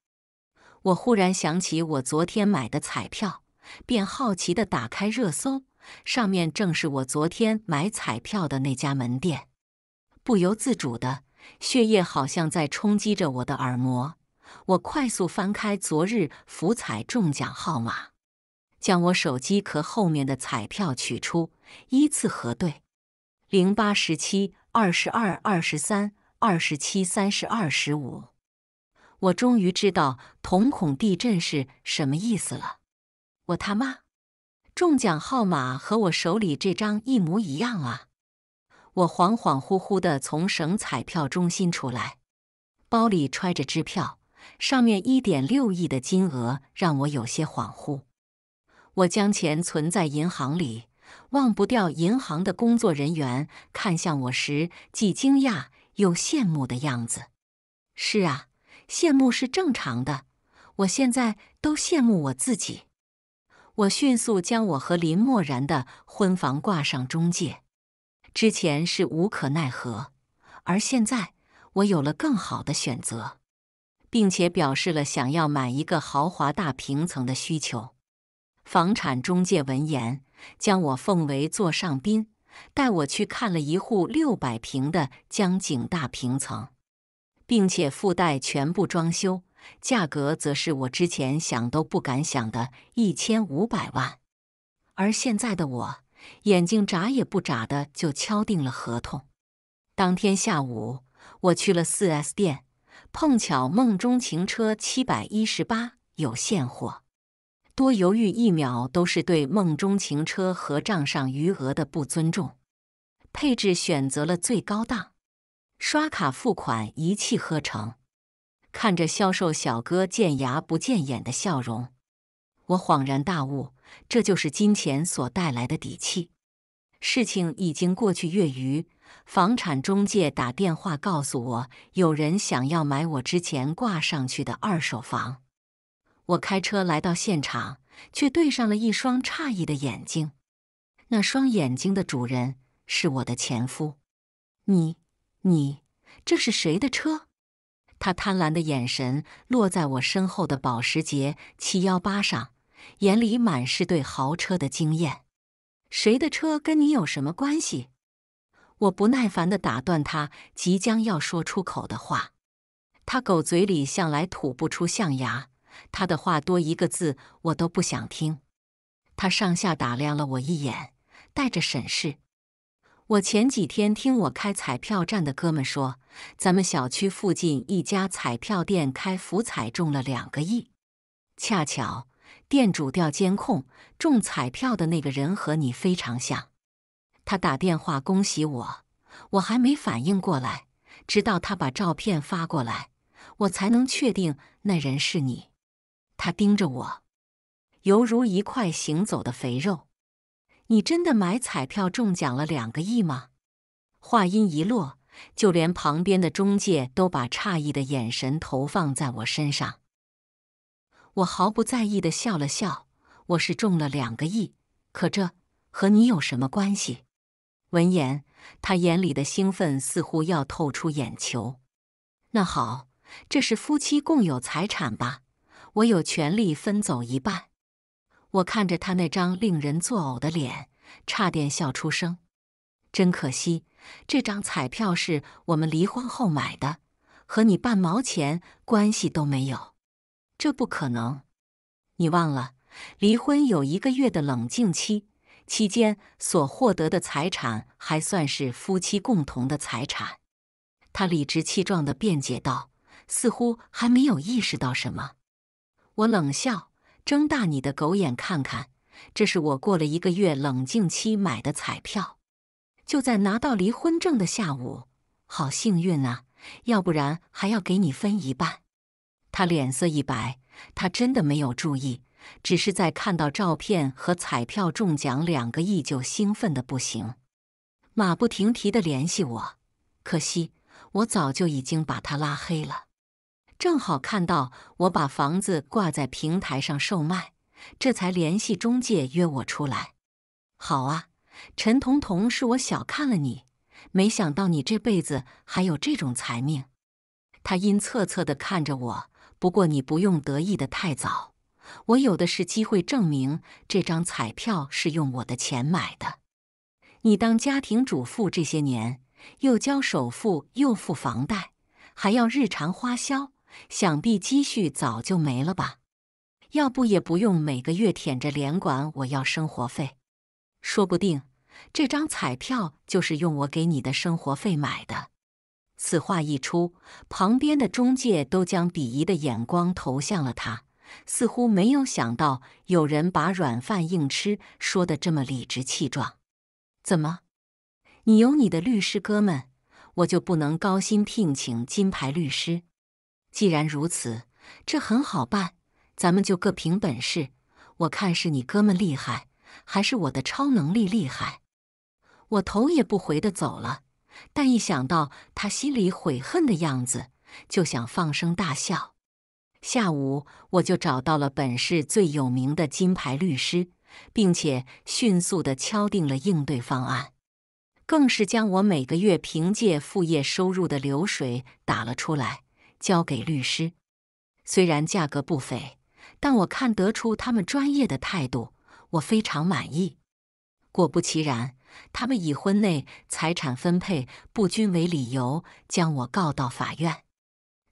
我忽然想起我昨天买的彩票，便好奇地打开热搜。上面正是我昨天买彩票的那家门店。不由自主的，血液好像在冲击着我的耳膜。我快速翻开昨日福彩中奖号码，将我手机壳后面的彩票取出，依次核对：零八十七、二十二、二十三、二十七、三十二、十五。我终于知道瞳孔地震是什么意思了。我他妈！中奖号码和我手里这张一模一样啊！我恍恍惚惚的从省彩票中心出来，包里揣着支票，上面一点六亿的金额让我有些恍惚。我将钱存在银行里，忘不掉银行的工作人员看向我时既惊讶又羡慕的样子。是啊，羡慕是正常的，我现在都羡慕我自己。我迅速将我和林默然的婚房挂上中介。之前是无可奈何，而现在我有了更好的选择，并且表示了想要买一个豪华大平层的需求。房产中介闻言，将我奉为座上宾，带我去看了一户六百平的江景大平层，并且附带全部装修。价格则是我之前想都不敢想的一千五百万，而现在的我眼睛眨也不眨的就敲定了合同。当天下午，我去了 4S 店，碰巧梦中情车七百一十八有现货，多犹豫一秒都是对梦中情车和账上余额的不尊重。配置选择了最高档，刷卡付款一气呵成。看着销售小哥见牙不见眼的笑容，我恍然大悟，这就是金钱所带来的底气。事情已经过去月余，房产中介打电话告诉我，有人想要买我之前挂上去的二手房。我开车来到现场，却对上了一双诧异的眼睛。那双眼睛的主人是我的前夫。你，你，这是谁的车？他贪婪的眼神落在我身后的保时捷七幺八上，眼里满是对豪车的惊艳。谁的车跟你有什么关系？我不耐烦地打断他即将要说出口的话。他狗嘴里向来吐不出象牙，他的话多一个字我都不想听。他上下打量了我一眼，带着审视。我前几天听我开彩票站的哥们说。咱们小区附近一家彩票店开福彩中了两个亿，恰巧店主调监控，中彩票的那个人和你非常像。他打电话恭喜我，我还没反应过来，直到他把照片发过来，我才能确定那人是你。他盯着我，犹如一块行走的肥肉。你真的买彩票中奖了两个亿吗？话音一落。就连旁边的中介都把诧异的眼神投放在我身上，我毫不在意的笑了笑。我是中了两个亿，可这和你有什么关系？闻言，他眼里的兴奋似乎要透出眼球。那好，这是夫妻共有财产吧？我有权利分走一半。我看着他那张令人作呕的脸，差点笑出声。真可惜。这张彩票是我们离婚后买的，和你半毛钱关系都没有。这不可能！你忘了，离婚有一个月的冷静期，期间所获得的财产还算是夫妻共同的财产。他理直气壮地辩解道，似乎还没有意识到什么。我冷笑，睁大你的狗眼看看，这是我过了一个月冷静期买的彩票。就在拿到离婚证的下午，好幸运啊！要不然还要给你分一半。他脸色一白，他真的没有注意，只是在看到照片和彩票中奖两个亿就兴奋的不行，马不停蹄的联系我。可惜我早就已经把他拉黑了。正好看到我把房子挂在平台上售卖，这才联系中介约我出来。好啊。陈彤彤，是我小看了你，没想到你这辈子还有这种财命。他阴恻恻地看着我。不过你不用得意的太早，我有的是机会证明这张彩票是用我的钱买的。你当家庭主妇这些年，又交首付，又付房贷，还要日常花销，想必积蓄早就没了吧？要不也不用每个月舔着脸管我要生活费。说不定这张彩票就是用我给你的生活费买的。此话一出，旁边的中介都将鄙夷的眼光投向了他，似乎没有想到有人把软饭硬吃说的这么理直气壮。怎么？你有你的律师哥们，我就不能高薪聘请金牌律师？既然如此，这很好办，咱们就各凭本事。我看是你哥们厉害。还是我的超能力厉害，我头也不回地走了。但一想到他心里悔恨的样子，就想放声大笑。下午我就找到了本市最有名的金牌律师，并且迅速地敲定了应对方案，更是将我每个月凭借副业收入的流水打了出来，交给律师。虽然价格不菲，但我看得出他们专业的态度。我非常满意。果不其然，他们以婚内财产分配不均为理由，将我告到法院。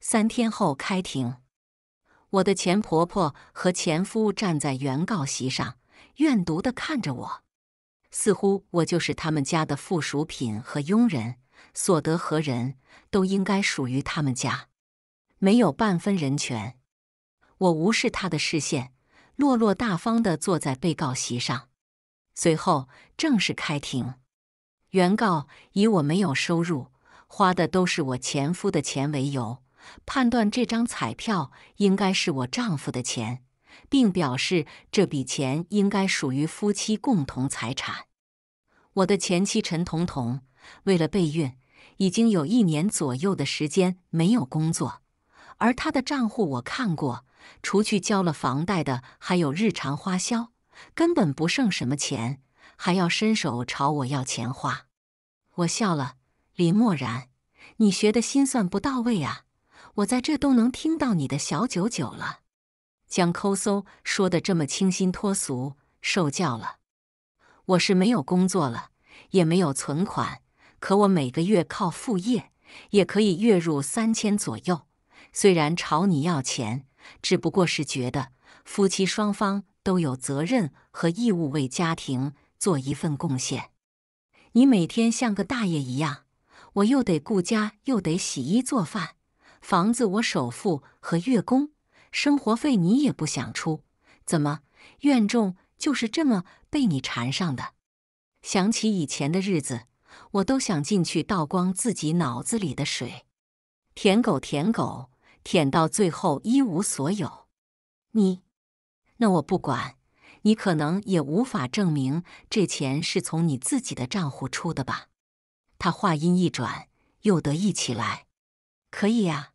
三天后开庭，我的前婆婆和前夫站在原告席上，怨毒的看着我，似乎我就是他们家的附属品和佣人，所得和人都应该属于他们家，没有半分人权。我无视他的视线。落落大方的坐在被告席上，随后正式开庭。原告以我没有收入，花的都是我前夫的钱为由，判断这张彩票应该是我丈夫的钱，并表示这笔钱应该属于夫妻共同财产。我的前妻陈彤彤为了备孕，已经有一年左右的时间没有工作，而她的账户我看过。除去交了房贷的，还有日常花销，根本不剩什么钱，还要伸手朝我要钱花。我笑了，林默然，你学的心算不到位啊！我在这都能听到你的小九九了。将抠搜说的这么清新脱俗，受教了。我是没有工作了，也没有存款，可我每个月靠副业也可以月入三千左右。虽然朝你要钱。只不过是觉得夫妻双方都有责任和义务为家庭做一份贡献。你每天像个大爷一样，我又得顾家，又得洗衣做饭，房子我首付和月供，生活费你也不想出，怎么院众就是这么被你缠上的？想起以前的日子，我都想进去倒光自己脑子里的水，舔狗，舔狗。舔到最后一无所有，你？那我不管你，可能也无法证明这钱是从你自己的账户出的吧？他话音一转，又得意起来。可以呀，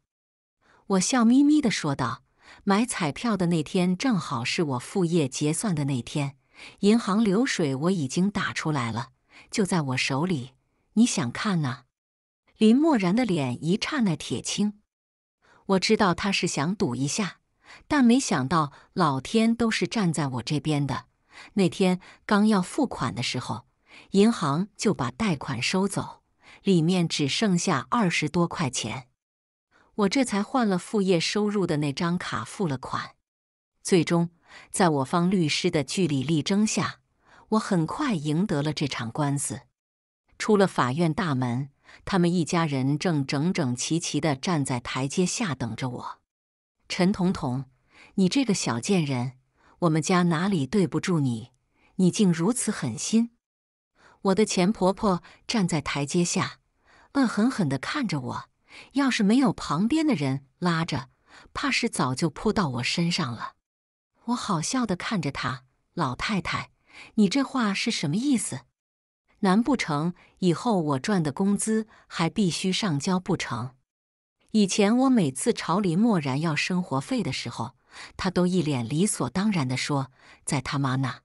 我笑眯眯的说道。买彩票的那天正好是我副业结算的那天，银行流水我已经打出来了，就在我手里。你想看呐？林默然的脸一刹那铁青。我知道他是想赌一下，但没想到老天都是站在我这边的。那天刚要付款的时候，银行就把贷款收走，里面只剩下二十多块钱。我这才换了副业收入的那张卡付了款。最终，在我方律师的据理力争下，我很快赢得了这场官司。出了法院大门。他们一家人正整整齐齐地站在台阶下等着我。陈彤彤，你这个小贱人，我们家哪里对不住你？你竟如此狠心！我的前婆婆站在台阶下，恶狠狠地看着我。要是没有旁边的人拉着，怕是早就扑到我身上了。我好笑地看着她，老太太，你这话是什么意思？难不成以后我赚的工资还必须上交不成？以前我每次朝林默然要生活费的时候，他都一脸理所当然的说：“在他妈那。”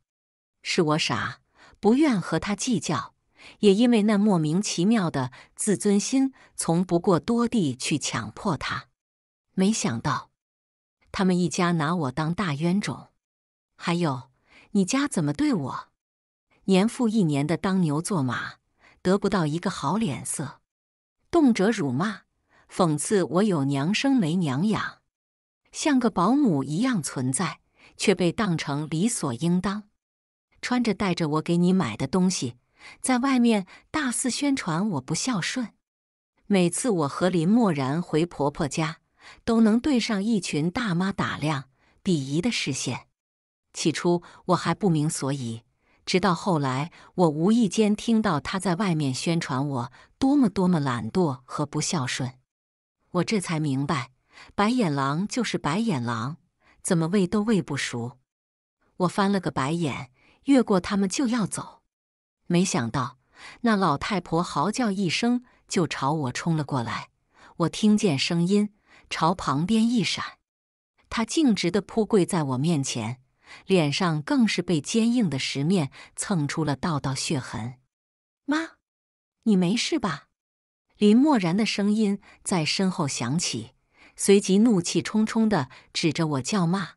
是我傻，不愿和他计较，也因为那莫名其妙的自尊心，从不过多地去强迫他。没想到他们一家拿我当大冤种。还有，你家怎么对我？年复一年的当牛做马，得不到一个好脸色，动辄辱骂、讽刺我有娘生没娘养，像个保姆一样存在，却被当成理所应当。穿着带着我给你买的东西，在外面大肆宣传我不孝顺。每次我和林默然回婆婆家，都能对上一群大妈打量、鄙夷的视线。起初我还不明所以。直到后来，我无意间听到他在外面宣传我多么多么懒惰和不孝顺，我这才明白，白眼狼就是白眼狼，怎么喂都喂不熟。我翻了个白眼，越过他们就要走，没想到那老太婆嚎叫一声就朝我冲了过来。我听见声音，朝旁边一闪，她径直的扑跪在我面前。脸上更是被坚硬的石面蹭出了道道血痕。妈，你没事吧？林默然的声音在身后响起，随即怒气冲冲的指着我叫骂：“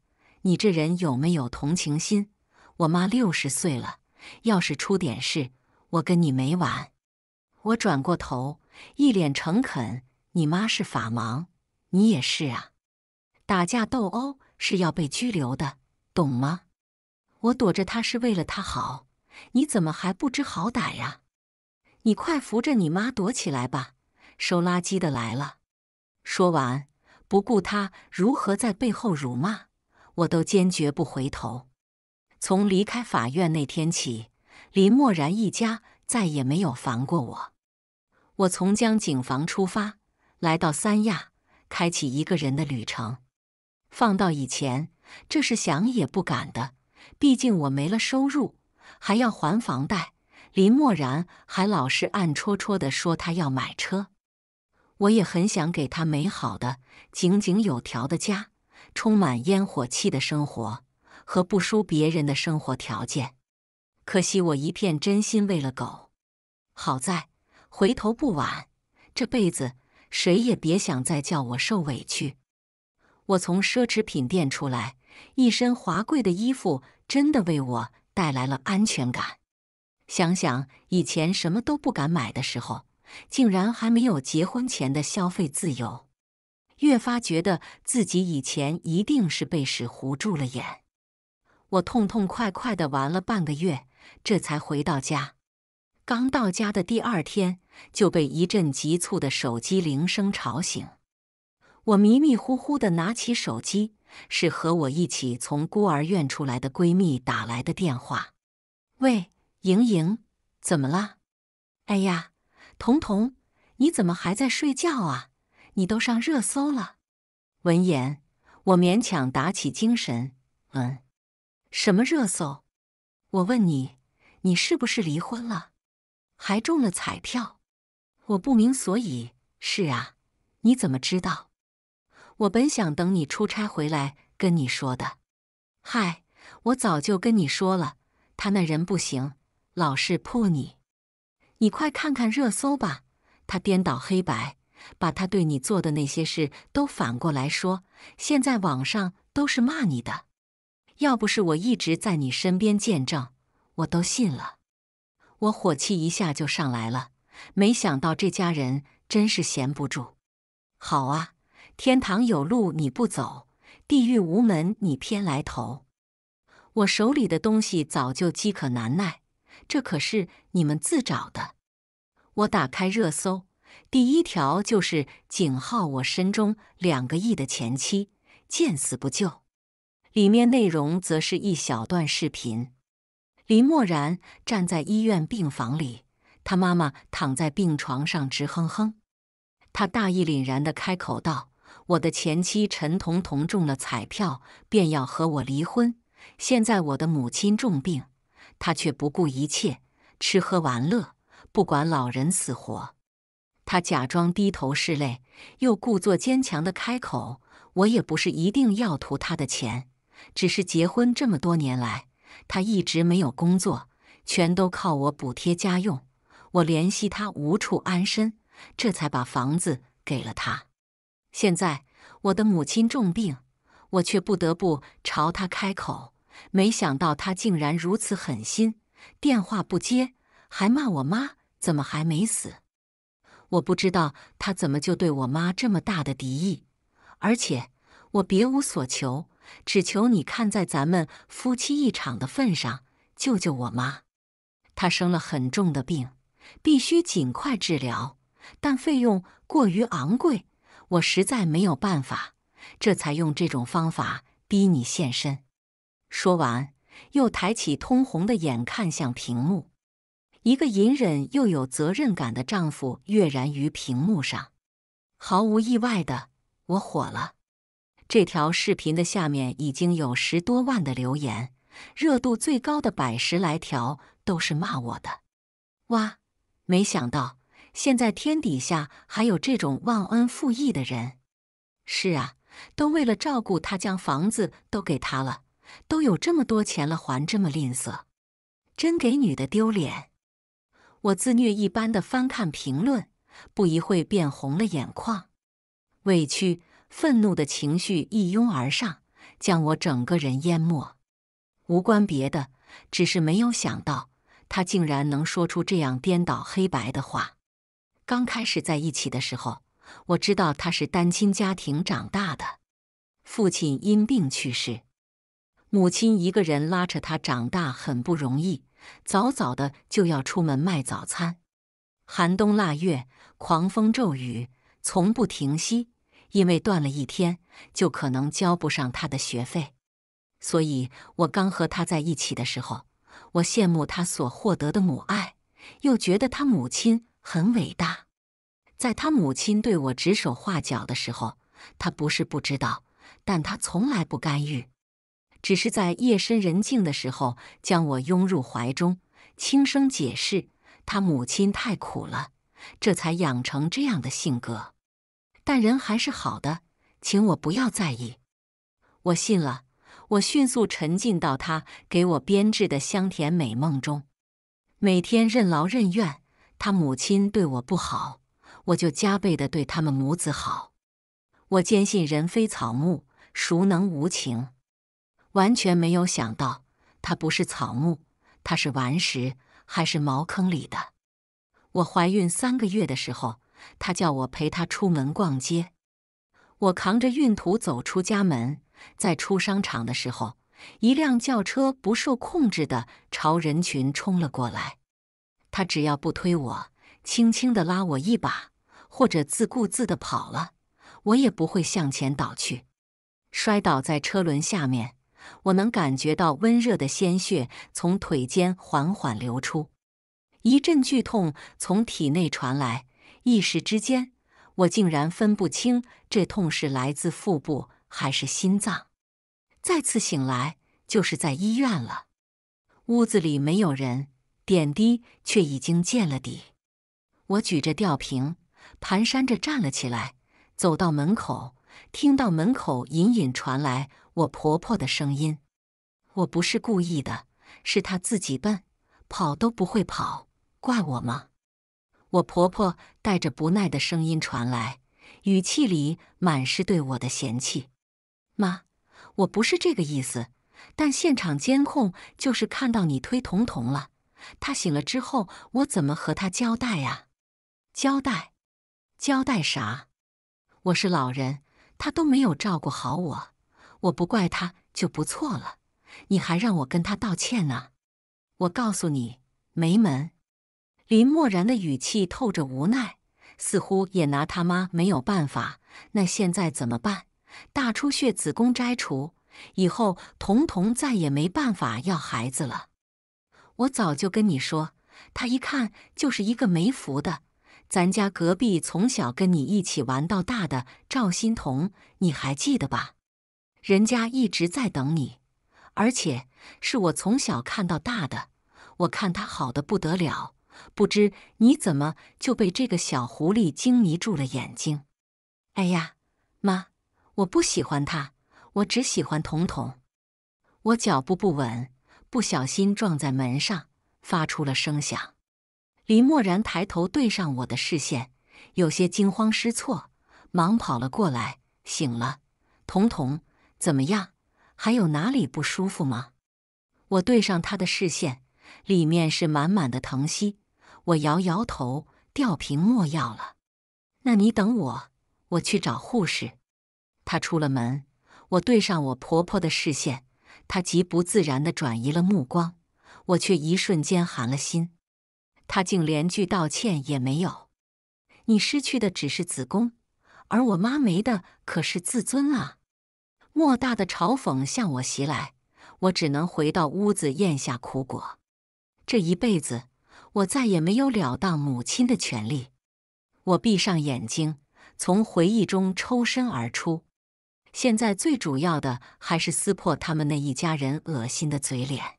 你这人有没有同情心？我妈六十岁了，要是出点事，我跟你没完！”我转过头，一脸诚恳：“你妈是法盲，你也是啊。打架斗殴是要被拘留的。”懂吗？我躲着他是为了他好，你怎么还不知好歹呀？你快扶着你妈躲起来吧，收垃圾的来了。说完，不顾他如何在背后辱骂，我都坚决不回头。从离开法院那天起，林默然一家再也没有烦过我。我从江景房出发，来到三亚，开启一个人的旅程。放到以前。这是想也不敢的，毕竟我没了收入，还要还房贷。林默然还老是暗戳戳的说他要买车，我也很想给他美好的、井井有条的家，充满烟火气的生活和不输别人的生活条件。可惜我一片真心喂了狗。好在回头不晚，这辈子谁也别想再叫我受委屈。我从奢侈品店出来。一身华贵的衣服真的为我带来了安全感。想想以前什么都不敢买的时候，竟然还没有结婚前的消费自由，越发觉得自己以前一定是被屎糊住了眼。我痛痛快快的玩了半个月，这才回到家。刚到家的第二天就被一阵急促的手机铃声吵醒。我迷迷糊糊的拿起手机。是和我一起从孤儿院出来的闺蜜打来的电话。喂，莹莹，怎么了？哎呀，彤彤，你怎么还在睡觉啊？你都上热搜了。闻言，我勉强打起精神。嗯，什么热搜？我问你，你是不是离婚了，还中了彩票？我不明所以。是啊，你怎么知道？我本想等你出差回来跟你说的。嗨，我早就跟你说了，他那人不行，老是扑你。你快看看热搜吧，他颠倒黑白，把他对你做的那些事都反过来说。现在网上都是骂你的。要不是我一直在你身边见证，我都信了。我火气一下就上来了，没想到这家人真是闲不住。好啊。天堂有路你不走，地狱无门你偏来投。我手里的东西早就饥渴难耐，这可是你们自找的。我打开热搜，第一条就是井号我身中两个亿的前妻见死不救。里面内容则是一小段视频，林默然站在医院病房里，他妈妈躺在病床上直哼哼，他大义凛然的开口道。我的前妻陈彤彤中了彩票，便要和我离婚。现在我的母亲重病，她却不顾一切，吃喝玩乐，不管老人死活。她假装低头拭泪，又故作坚强的开口：“我也不是一定要图他的钱，只是结婚这么多年来，他一直没有工作，全都靠我补贴家用。我怜惜他无处安身，这才把房子给了他。”现在我的母亲重病，我却不得不朝他开口。没想到他竟然如此狠心，电话不接，还骂我妈怎么还没死。我不知道他怎么就对我妈这么大的敌意，而且我别无所求，只求你看在咱们夫妻一场的份上，救救我妈。她生了很重的病，必须尽快治疗，但费用过于昂贵。我实在没有办法，这才用这种方法逼你现身。说完，又抬起通红的眼看向屏幕。一个隐忍又有责任感的丈夫跃然于屏幕上。毫无意外的，我火了。这条视频的下面已经有十多万的留言，热度最高的百十来条都是骂我的。哇，没想到！现在天底下还有这种忘恩负义的人？是啊，都为了照顾他，将房子都给他了，都有这么多钱了，还这么吝啬，真给女的丢脸！我自虐一般的翻看评论，不一会便红了眼眶，委屈、愤怒的情绪一拥而上，将我整个人淹没。无关别的，只是没有想到他竟然能说出这样颠倒黑白的话。刚开始在一起的时候，我知道他是单亲家庭长大的，父亲因病去世，母亲一个人拉扯他长大很不容易，早早的就要出门卖早餐，寒冬腊月，狂风骤雨从不停息，因为断了一天就可能交不上他的学费，所以我刚和他在一起的时候，我羡慕他所获得的母爱，又觉得他母亲。很伟大，在他母亲对我指手画脚的时候，他不是不知道，但他从来不干预，只是在夜深人静的时候将我拥入怀中，轻声解释：“他母亲太苦了，这才养成这样的性格。”但人还是好的，请我不要在意。我信了，我迅速沉浸到他给我编织的香甜美梦中，每天任劳任怨。他母亲对我不好，我就加倍的对他们母子好。我坚信人非草木，孰能无情？完全没有想到，他不是草木，他是顽石，还是茅坑里的。我怀孕三个月的时候，他叫我陪他出门逛街。我扛着孕土走出家门，在出商场的时候，一辆轿车不受控制的朝人群冲了过来。他只要不推我，轻轻的拉我一把，或者自顾自的跑了，我也不会向前倒去，摔倒在车轮下面。我能感觉到温热的鲜血从腿间缓缓流出，一阵剧痛从体内传来，一时之间，我竟然分不清这痛是来自腹部还是心脏。再次醒来，就是在医院了。屋子里没有人。点滴却已经见了底。我举着吊瓶，蹒跚着站了起来，走到门口，听到门口隐隐传来我婆婆的声音：“我不是故意的，是她自己笨，跑都不会跑，怪我吗？”我婆婆带着不耐的声音传来，语气里满是对我的嫌弃：“妈，我不是这个意思，但现场监控就是看到你推彤彤了。”他醒了之后，我怎么和他交代呀？交代？交代啥？我是老人，他都没有照顾好我，我不怪他就不错了。你还让我跟他道歉呢？我告诉你，没门！林默然的语气透着无奈，似乎也拿他妈没有办法。那现在怎么办？大出血，子宫摘除，以后彤彤再也没办法要孩子了。我早就跟你说，他一看就是一个没福的。咱家隔壁从小跟你一起玩到大的赵欣彤，你还记得吧？人家一直在等你，而且是我从小看到大的。我看他好的不得了，不知你怎么就被这个小狐狸精迷住了眼睛。哎呀，妈，我不喜欢他，我只喜欢彤彤。我脚步不稳。不小心撞在门上，发出了声响。林默然抬头对上我的视线，有些惊慌失措，忙跑了过来。醒了，彤彤，怎么样？还有哪里不舒服吗？我对上他的视线，里面是满满的疼惜。我摇摇头，吊瓶莫要了。那你等我，我去找护士。他出了门，我对上我婆婆的视线。他极不自然的转移了目光，我却一瞬间寒了心。他竟连句道歉也没有。你失去的只是子宫，而我妈没的可是自尊啊！莫大的嘲讽向我袭来，我只能回到屋子，咽下苦果。这一辈子，我再也没有了当母亲的权利。我闭上眼睛，从回忆中抽身而出。现在最主要的还是撕破他们那一家人恶心的嘴脸。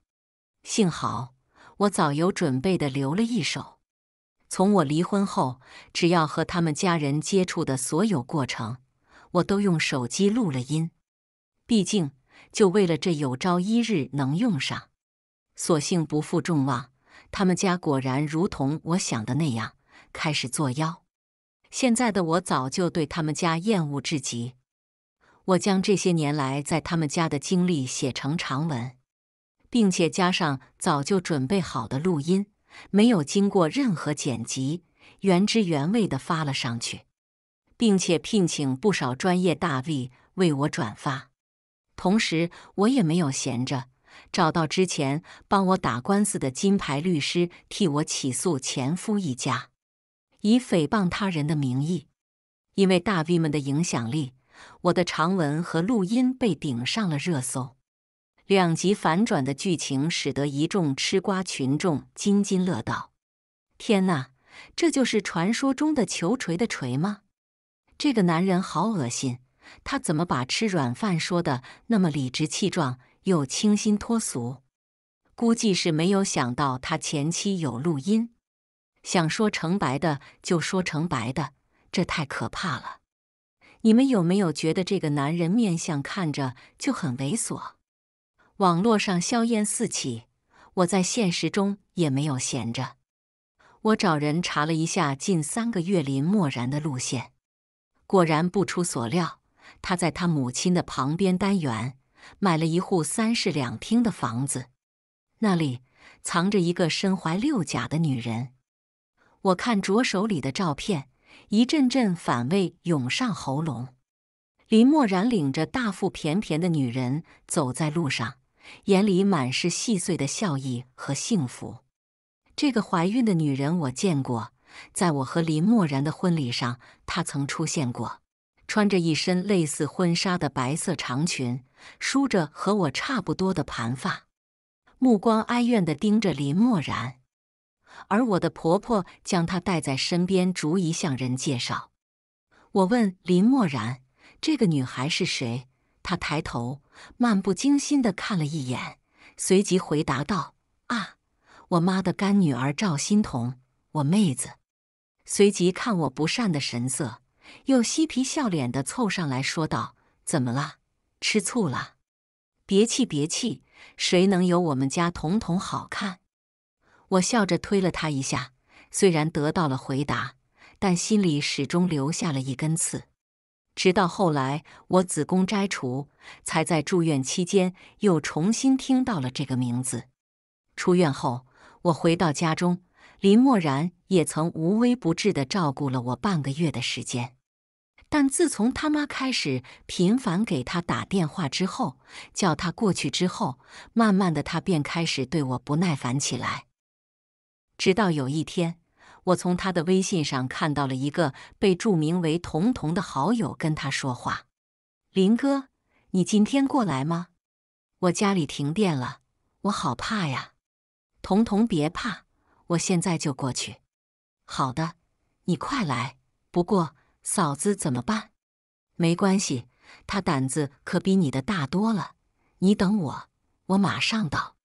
幸好我早有准备的留了一手。从我离婚后，只要和他们家人接触的所有过程，我都用手机录了音。毕竟，就为了这有朝一日能用上。所幸不负众望，他们家果然如同我想的那样开始作妖。现在的我早就对他们家厌恶至极。我将这些年来在他们家的经历写成长文，并且加上早就准备好的录音，没有经过任何剪辑，原汁原味的发了上去，并且聘请不少专业大 V 为我转发。同时，我也没有闲着，找到之前帮我打官司的金牌律师，替我起诉前夫一家，以诽谤他人的名义。因为大 V 们的影响力。我的长文和录音被顶上了热搜，两极反转的剧情使得一众吃瓜群众津津乐道。天呐，这就是传说中的求锤的锤吗？这个男人好恶心，他怎么把吃软饭说的那么理直气壮又清新脱俗？估计是没有想到他前妻有录音，想说成白的就说成白的，这太可怕了。你们有没有觉得这个男人面相看着就很猥琐？网络上硝烟四起，我在现实中也没有闲着。我找人查了一下近三个月林默然的路线，果然不出所料，他在他母亲的旁边单元买了一户三室两厅的房子，那里藏着一个身怀六甲的女人。我看着手里的照片。一阵阵反胃涌上喉咙，林默然领着大腹便便的女人走在路上，眼里满是细碎的笑意和幸福。这个怀孕的女人我见过，在我和林默然的婚礼上，她曾出现过，穿着一身类似婚纱的白色长裙，梳着和我差不多的盘发，目光哀怨地盯着林默然。而我的婆婆将她带在身边，逐一向人介绍。我问林默然：“这个女孩是谁？”她抬头漫不经心地看了一眼，随即回答道：“啊，我妈的干女儿赵欣彤，我妹子。”随即看我不善的神色，又嬉皮笑脸地凑上来说道：“怎么了？吃醋了？别气别气，谁能有我们家彤彤好看？”我笑着推了他一下，虽然得到了回答，但心里始终留下了一根刺。直到后来我子宫摘除，才在住院期间又重新听到了这个名字。出院后，我回到家中，林默然也曾无微不至地照顾了我半个月的时间。但自从他妈开始频繁给他打电话之后，叫他过去之后，慢慢的他便开始对我不耐烦起来。直到有一天，我从他的微信上看到了一个被注明为“彤彤”的好友跟他说话：“林哥，你今天过来吗？我家里停电了，我好怕呀。”“彤彤别怕，我现在就过去。”“好的，你快来。不过嫂子怎么办？没关系，他胆子可比你的大多了。你等我，我马上到。”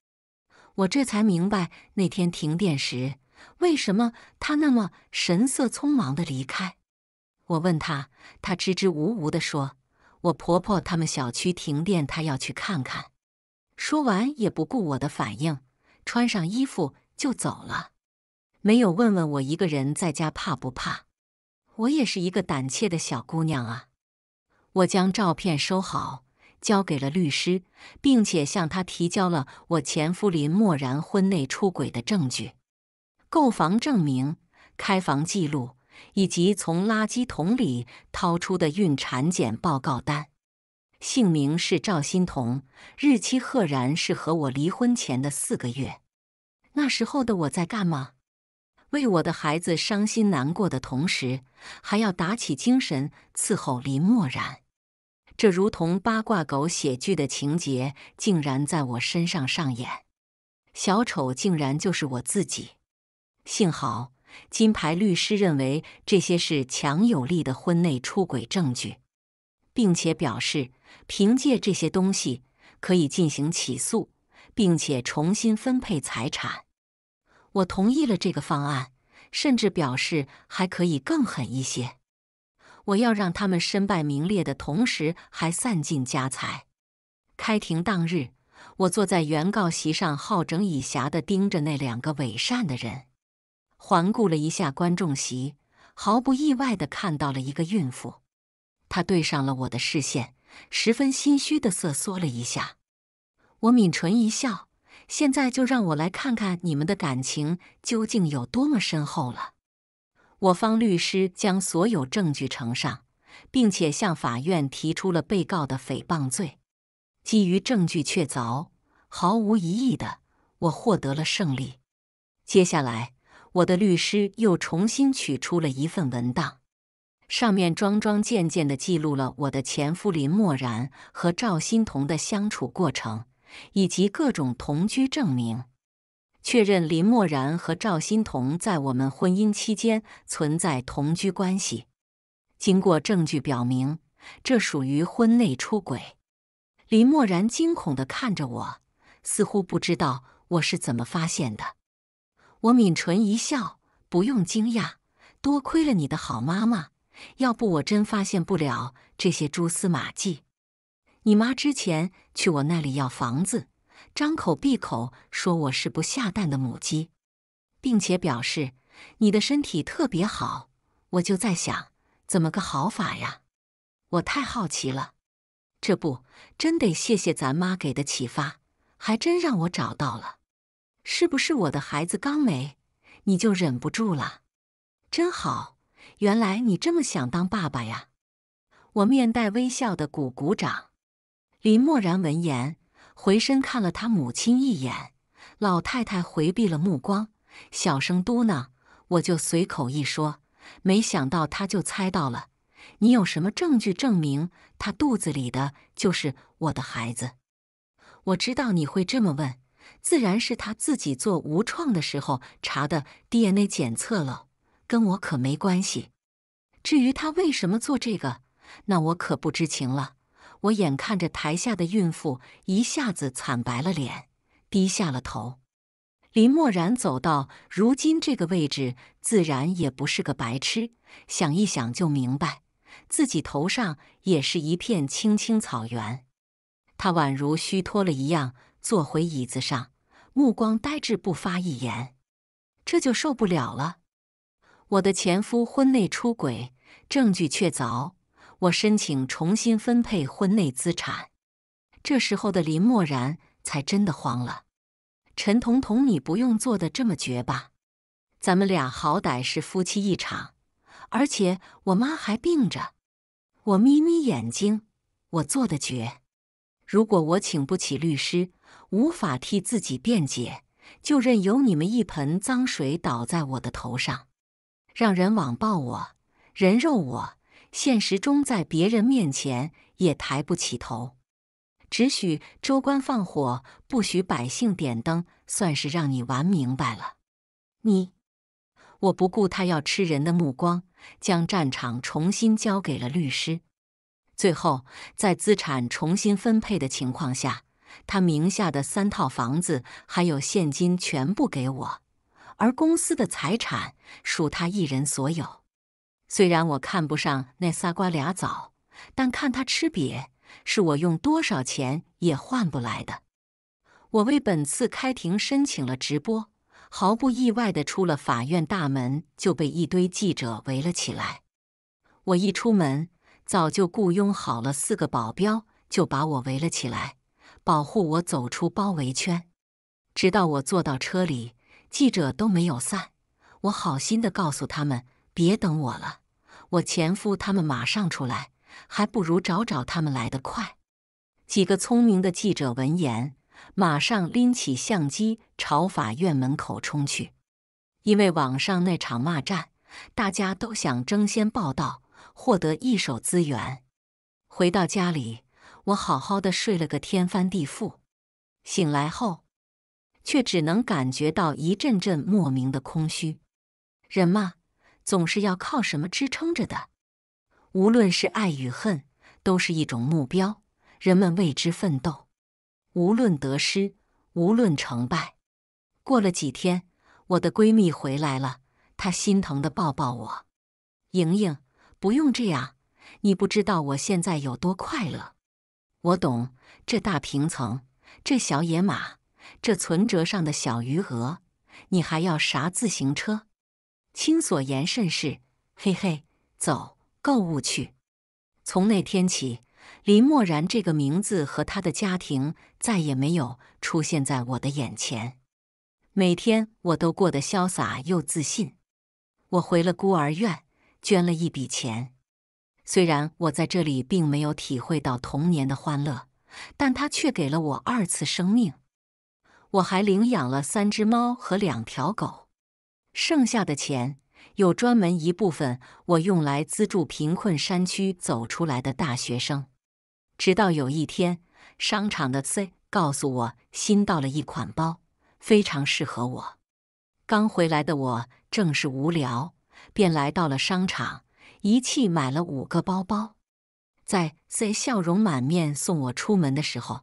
我这才明白那天停电时，为什么他那么神色匆忙的离开。我问他，他支支吾吾的说：“我婆婆他们小区停电，她要去看看。”说完也不顾我的反应，穿上衣服就走了，没有问问我一个人在家怕不怕。我也是一个胆怯的小姑娘啊。我将照片收好。交给了律师，并且向他提交了我前夫林默然婚内出轨的证据、购房证明、开房记录，以及从垃圾桶里掏出的孕产检报告单。姓名是赵新彤，日期赫然是和我离婚前的四个月。那时候的我在干嘛？为我的孩子伤心难过的同时，还要打起精神伺候林默然。这如同八卦狗写剧的情节，竟然在我身上上演。小丑竟然就是我自己。幸好金牌律师认为这些是强有力的婚内出轨证据，并且表示凭借这些东西可以进行起诉，并且重新分配财产。我同意了这个方案，甚至表示还可以更狠一些。我要让他们身败名裂的同时，还散尽家财。开庭当日，我坐在原告席上，好整以暇地盯着那两个伪善的人，环顾了一下观众席，毫不意外地看到了一个孕妇。她对上了我的视线，十分心虚地瑟缩了一下。我抿唇一笑，现在就让我来看看你们的感情究竟有多么深厚了。我方律师将所有证据呈上，并且向法院提出了被告的诽谤罪。基于证据确凿，毫无疑义的，我获得了胜利。接下来，我的律师又重新取出了一份文档，上面桩桩件件的记录了我的前夫林默然和赵欣彤的相处过程，以及各种同居证明。确认林默然和赵欣彤在我们婚姻期间存在同居关系。经过证据表明，这属于婚内出轨。林默然惊恐的看着我，似乎不知道我是怎么发现的。我抿唇一笑，不用惊讶，多亏了你的好妈妈，要不我真发现不了这些蛛丝马迹。你妈之前去我那里要房子。张口闭口说我是不下蛋的母鸡，并且表示你的身体特别好，我就在想怎么个好法呀？我太好奇了，这不真得谢谢咱妈给的启发，还真让我找到了。是不是我的孩子刚没，你就忍不住了？真好，原来你这么想当爸爸呀！我面带微笑的鼓鼓掌。林默然闻言。回身看了他母亲一眼，老太太回避了目光，小声嘟囔：“我就随口一说，没想到他就猜到了。你有什么证据证明他肚子里的就是我的孩子？我知道你会这么问，自然是他自己做无创的时候查的 DNA 检测了，跟我可没关系。至于他为什么做这个，那我可不知情了。”我眼看着台下的孕妇一下子惨白了脸，低下了头。林默然走到如今这个位置，自然也不是个白痴，想一想就明白，自己头上也是一片青青草原。他宛如虚脱了一样，坐回椅子上，目光呆滞，不发一言。这就受不了了！我的前夫婚内出轨，证据确凿。我申请重新分配婚内资产，这时候的林默然才真的慌了。陈彤彤，你不用做的这么绝吧？咱们俩好歹是夫妻一场，而且我妈还病着。我眯眯眼睛，我做的绝。如果我请不起律师，无法替自己辩解，就任由你们一盆脏水倒在我的头上，让人网暴我，人肉我。现实中，在别人面前也抬不起头，只许州官放火，不许百姓点灯，算是让你玩明白了。你，我不顾他要吃人的目光，将战场重新交给了律师。最后，在资产重新分配的情况下，他名下的三套房子还有现金全部给我，而公司的财产属他一人所有。虽然我看不上那仨瓜俩枣，但看他吃瘪是我用多少钱也换不来的。我为本次开庭申请了直播，毫不意外的出了法院大门就被一堆记者围了起来。我一出门，早就雇佣好了四个保镖，就把我围了起来，保护我走出包围圈。直到我坐到车里，记者都没有散。我好心的告诉他们别等我了。我前夫他们马上出来，还不如找找他们来得快。几个聪明的记者闻言，马上拎起相机朝法院门口冲去。因为网上那场骂战，大家都想争先报道，获得一手资源。回到家里，我好好的睡了个天翻地覆，醒来后却只能感觉到一阵阵莫名的空虚。人嘛。总是要靠什么支撑着的？无论是爱与恨，都是一种目标，人们为之奋斗。无论得失，无论成败。过了几天，我的闺蜜回来了，她心疼的抱抱我：“莹莹，不用这样，你不知道我现在有多快乐。我懂，这大平层，这小野马，这存折上的小余额，你还要啥自行车？”卿所言甚是，嘿嘿，走，购物去。从那天起，林默然这个名字和他的家庭再也没有出现在我的眼前。每天我都过得潇洒又自信。我回了孤儿院，捐了一笔钱。虽然我在这里并没有体会到童年的欢乐，但他却给了我二次生命。我还领养了三只猫和两条狗。剩下的钱有专门一部分，我用来资助贫困山区走出来的大学生。直到有一天，商场的 C 告诉我新到了一款包，非常适合我。刚回来的我正是无聊，便来到了商场，一气买了五个包包。在 C 笑容满面送我出门的时候，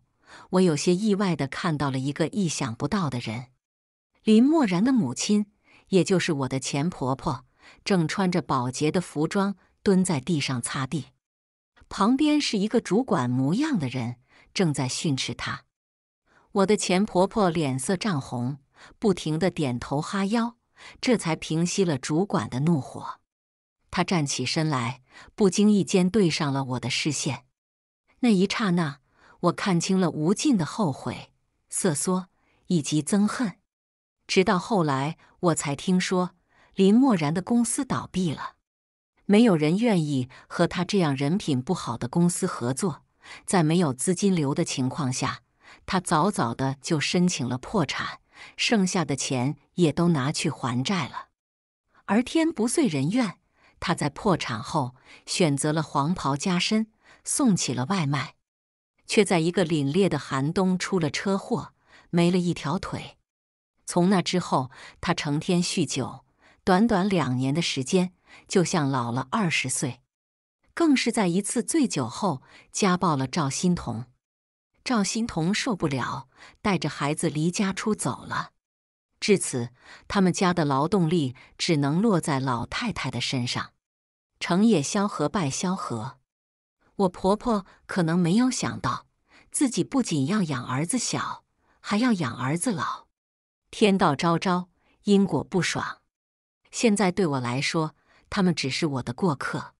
我有些意外地看到了一个意想不到的人——林默然的母亲。也就是我的前婆婆，正穿着保洁的服装蹲在地上擦地，旁边是一个主管模样的人正在训斥她。我的前婆婆脸色涨红，不停地点头哈腰，这才平息了主管的怒火。她站起身来，不经意间对上了我的视线。那一刹那，我看清了无尽的后悔、瑟缩以及憎恨。直到后来，我才听说林默然的公司倒闭了，没有人愿意和他这样人品不好的公司合作。在没有资金流的情况下，他早早的就申请了破产，剩下的钱也都拿去还债了。而天不遂人愿，他在破产后选择了黄袍加身，送起了外卖，却在一个凛冽的寒冬出了车祸，没了一条腿。从那之后，他成天酗酒，短短两年的时间，就像老了二十岁。更是在一次醉酒后，家暴了赵欣彤。赵欣彤受不了，带着孩子离家出走了。至此，他们家的劳动力只能落在老太太的身上。成也萧何，败萧何。我婆婆可能没有想到，自己不仅要养儿子小，还要养儿子老。天道昭昭，因果不爽。现在对我来说，他们只是我的过客。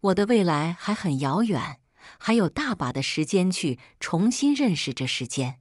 我的未来还很遥远，还有大把的时间去重新认识这世间。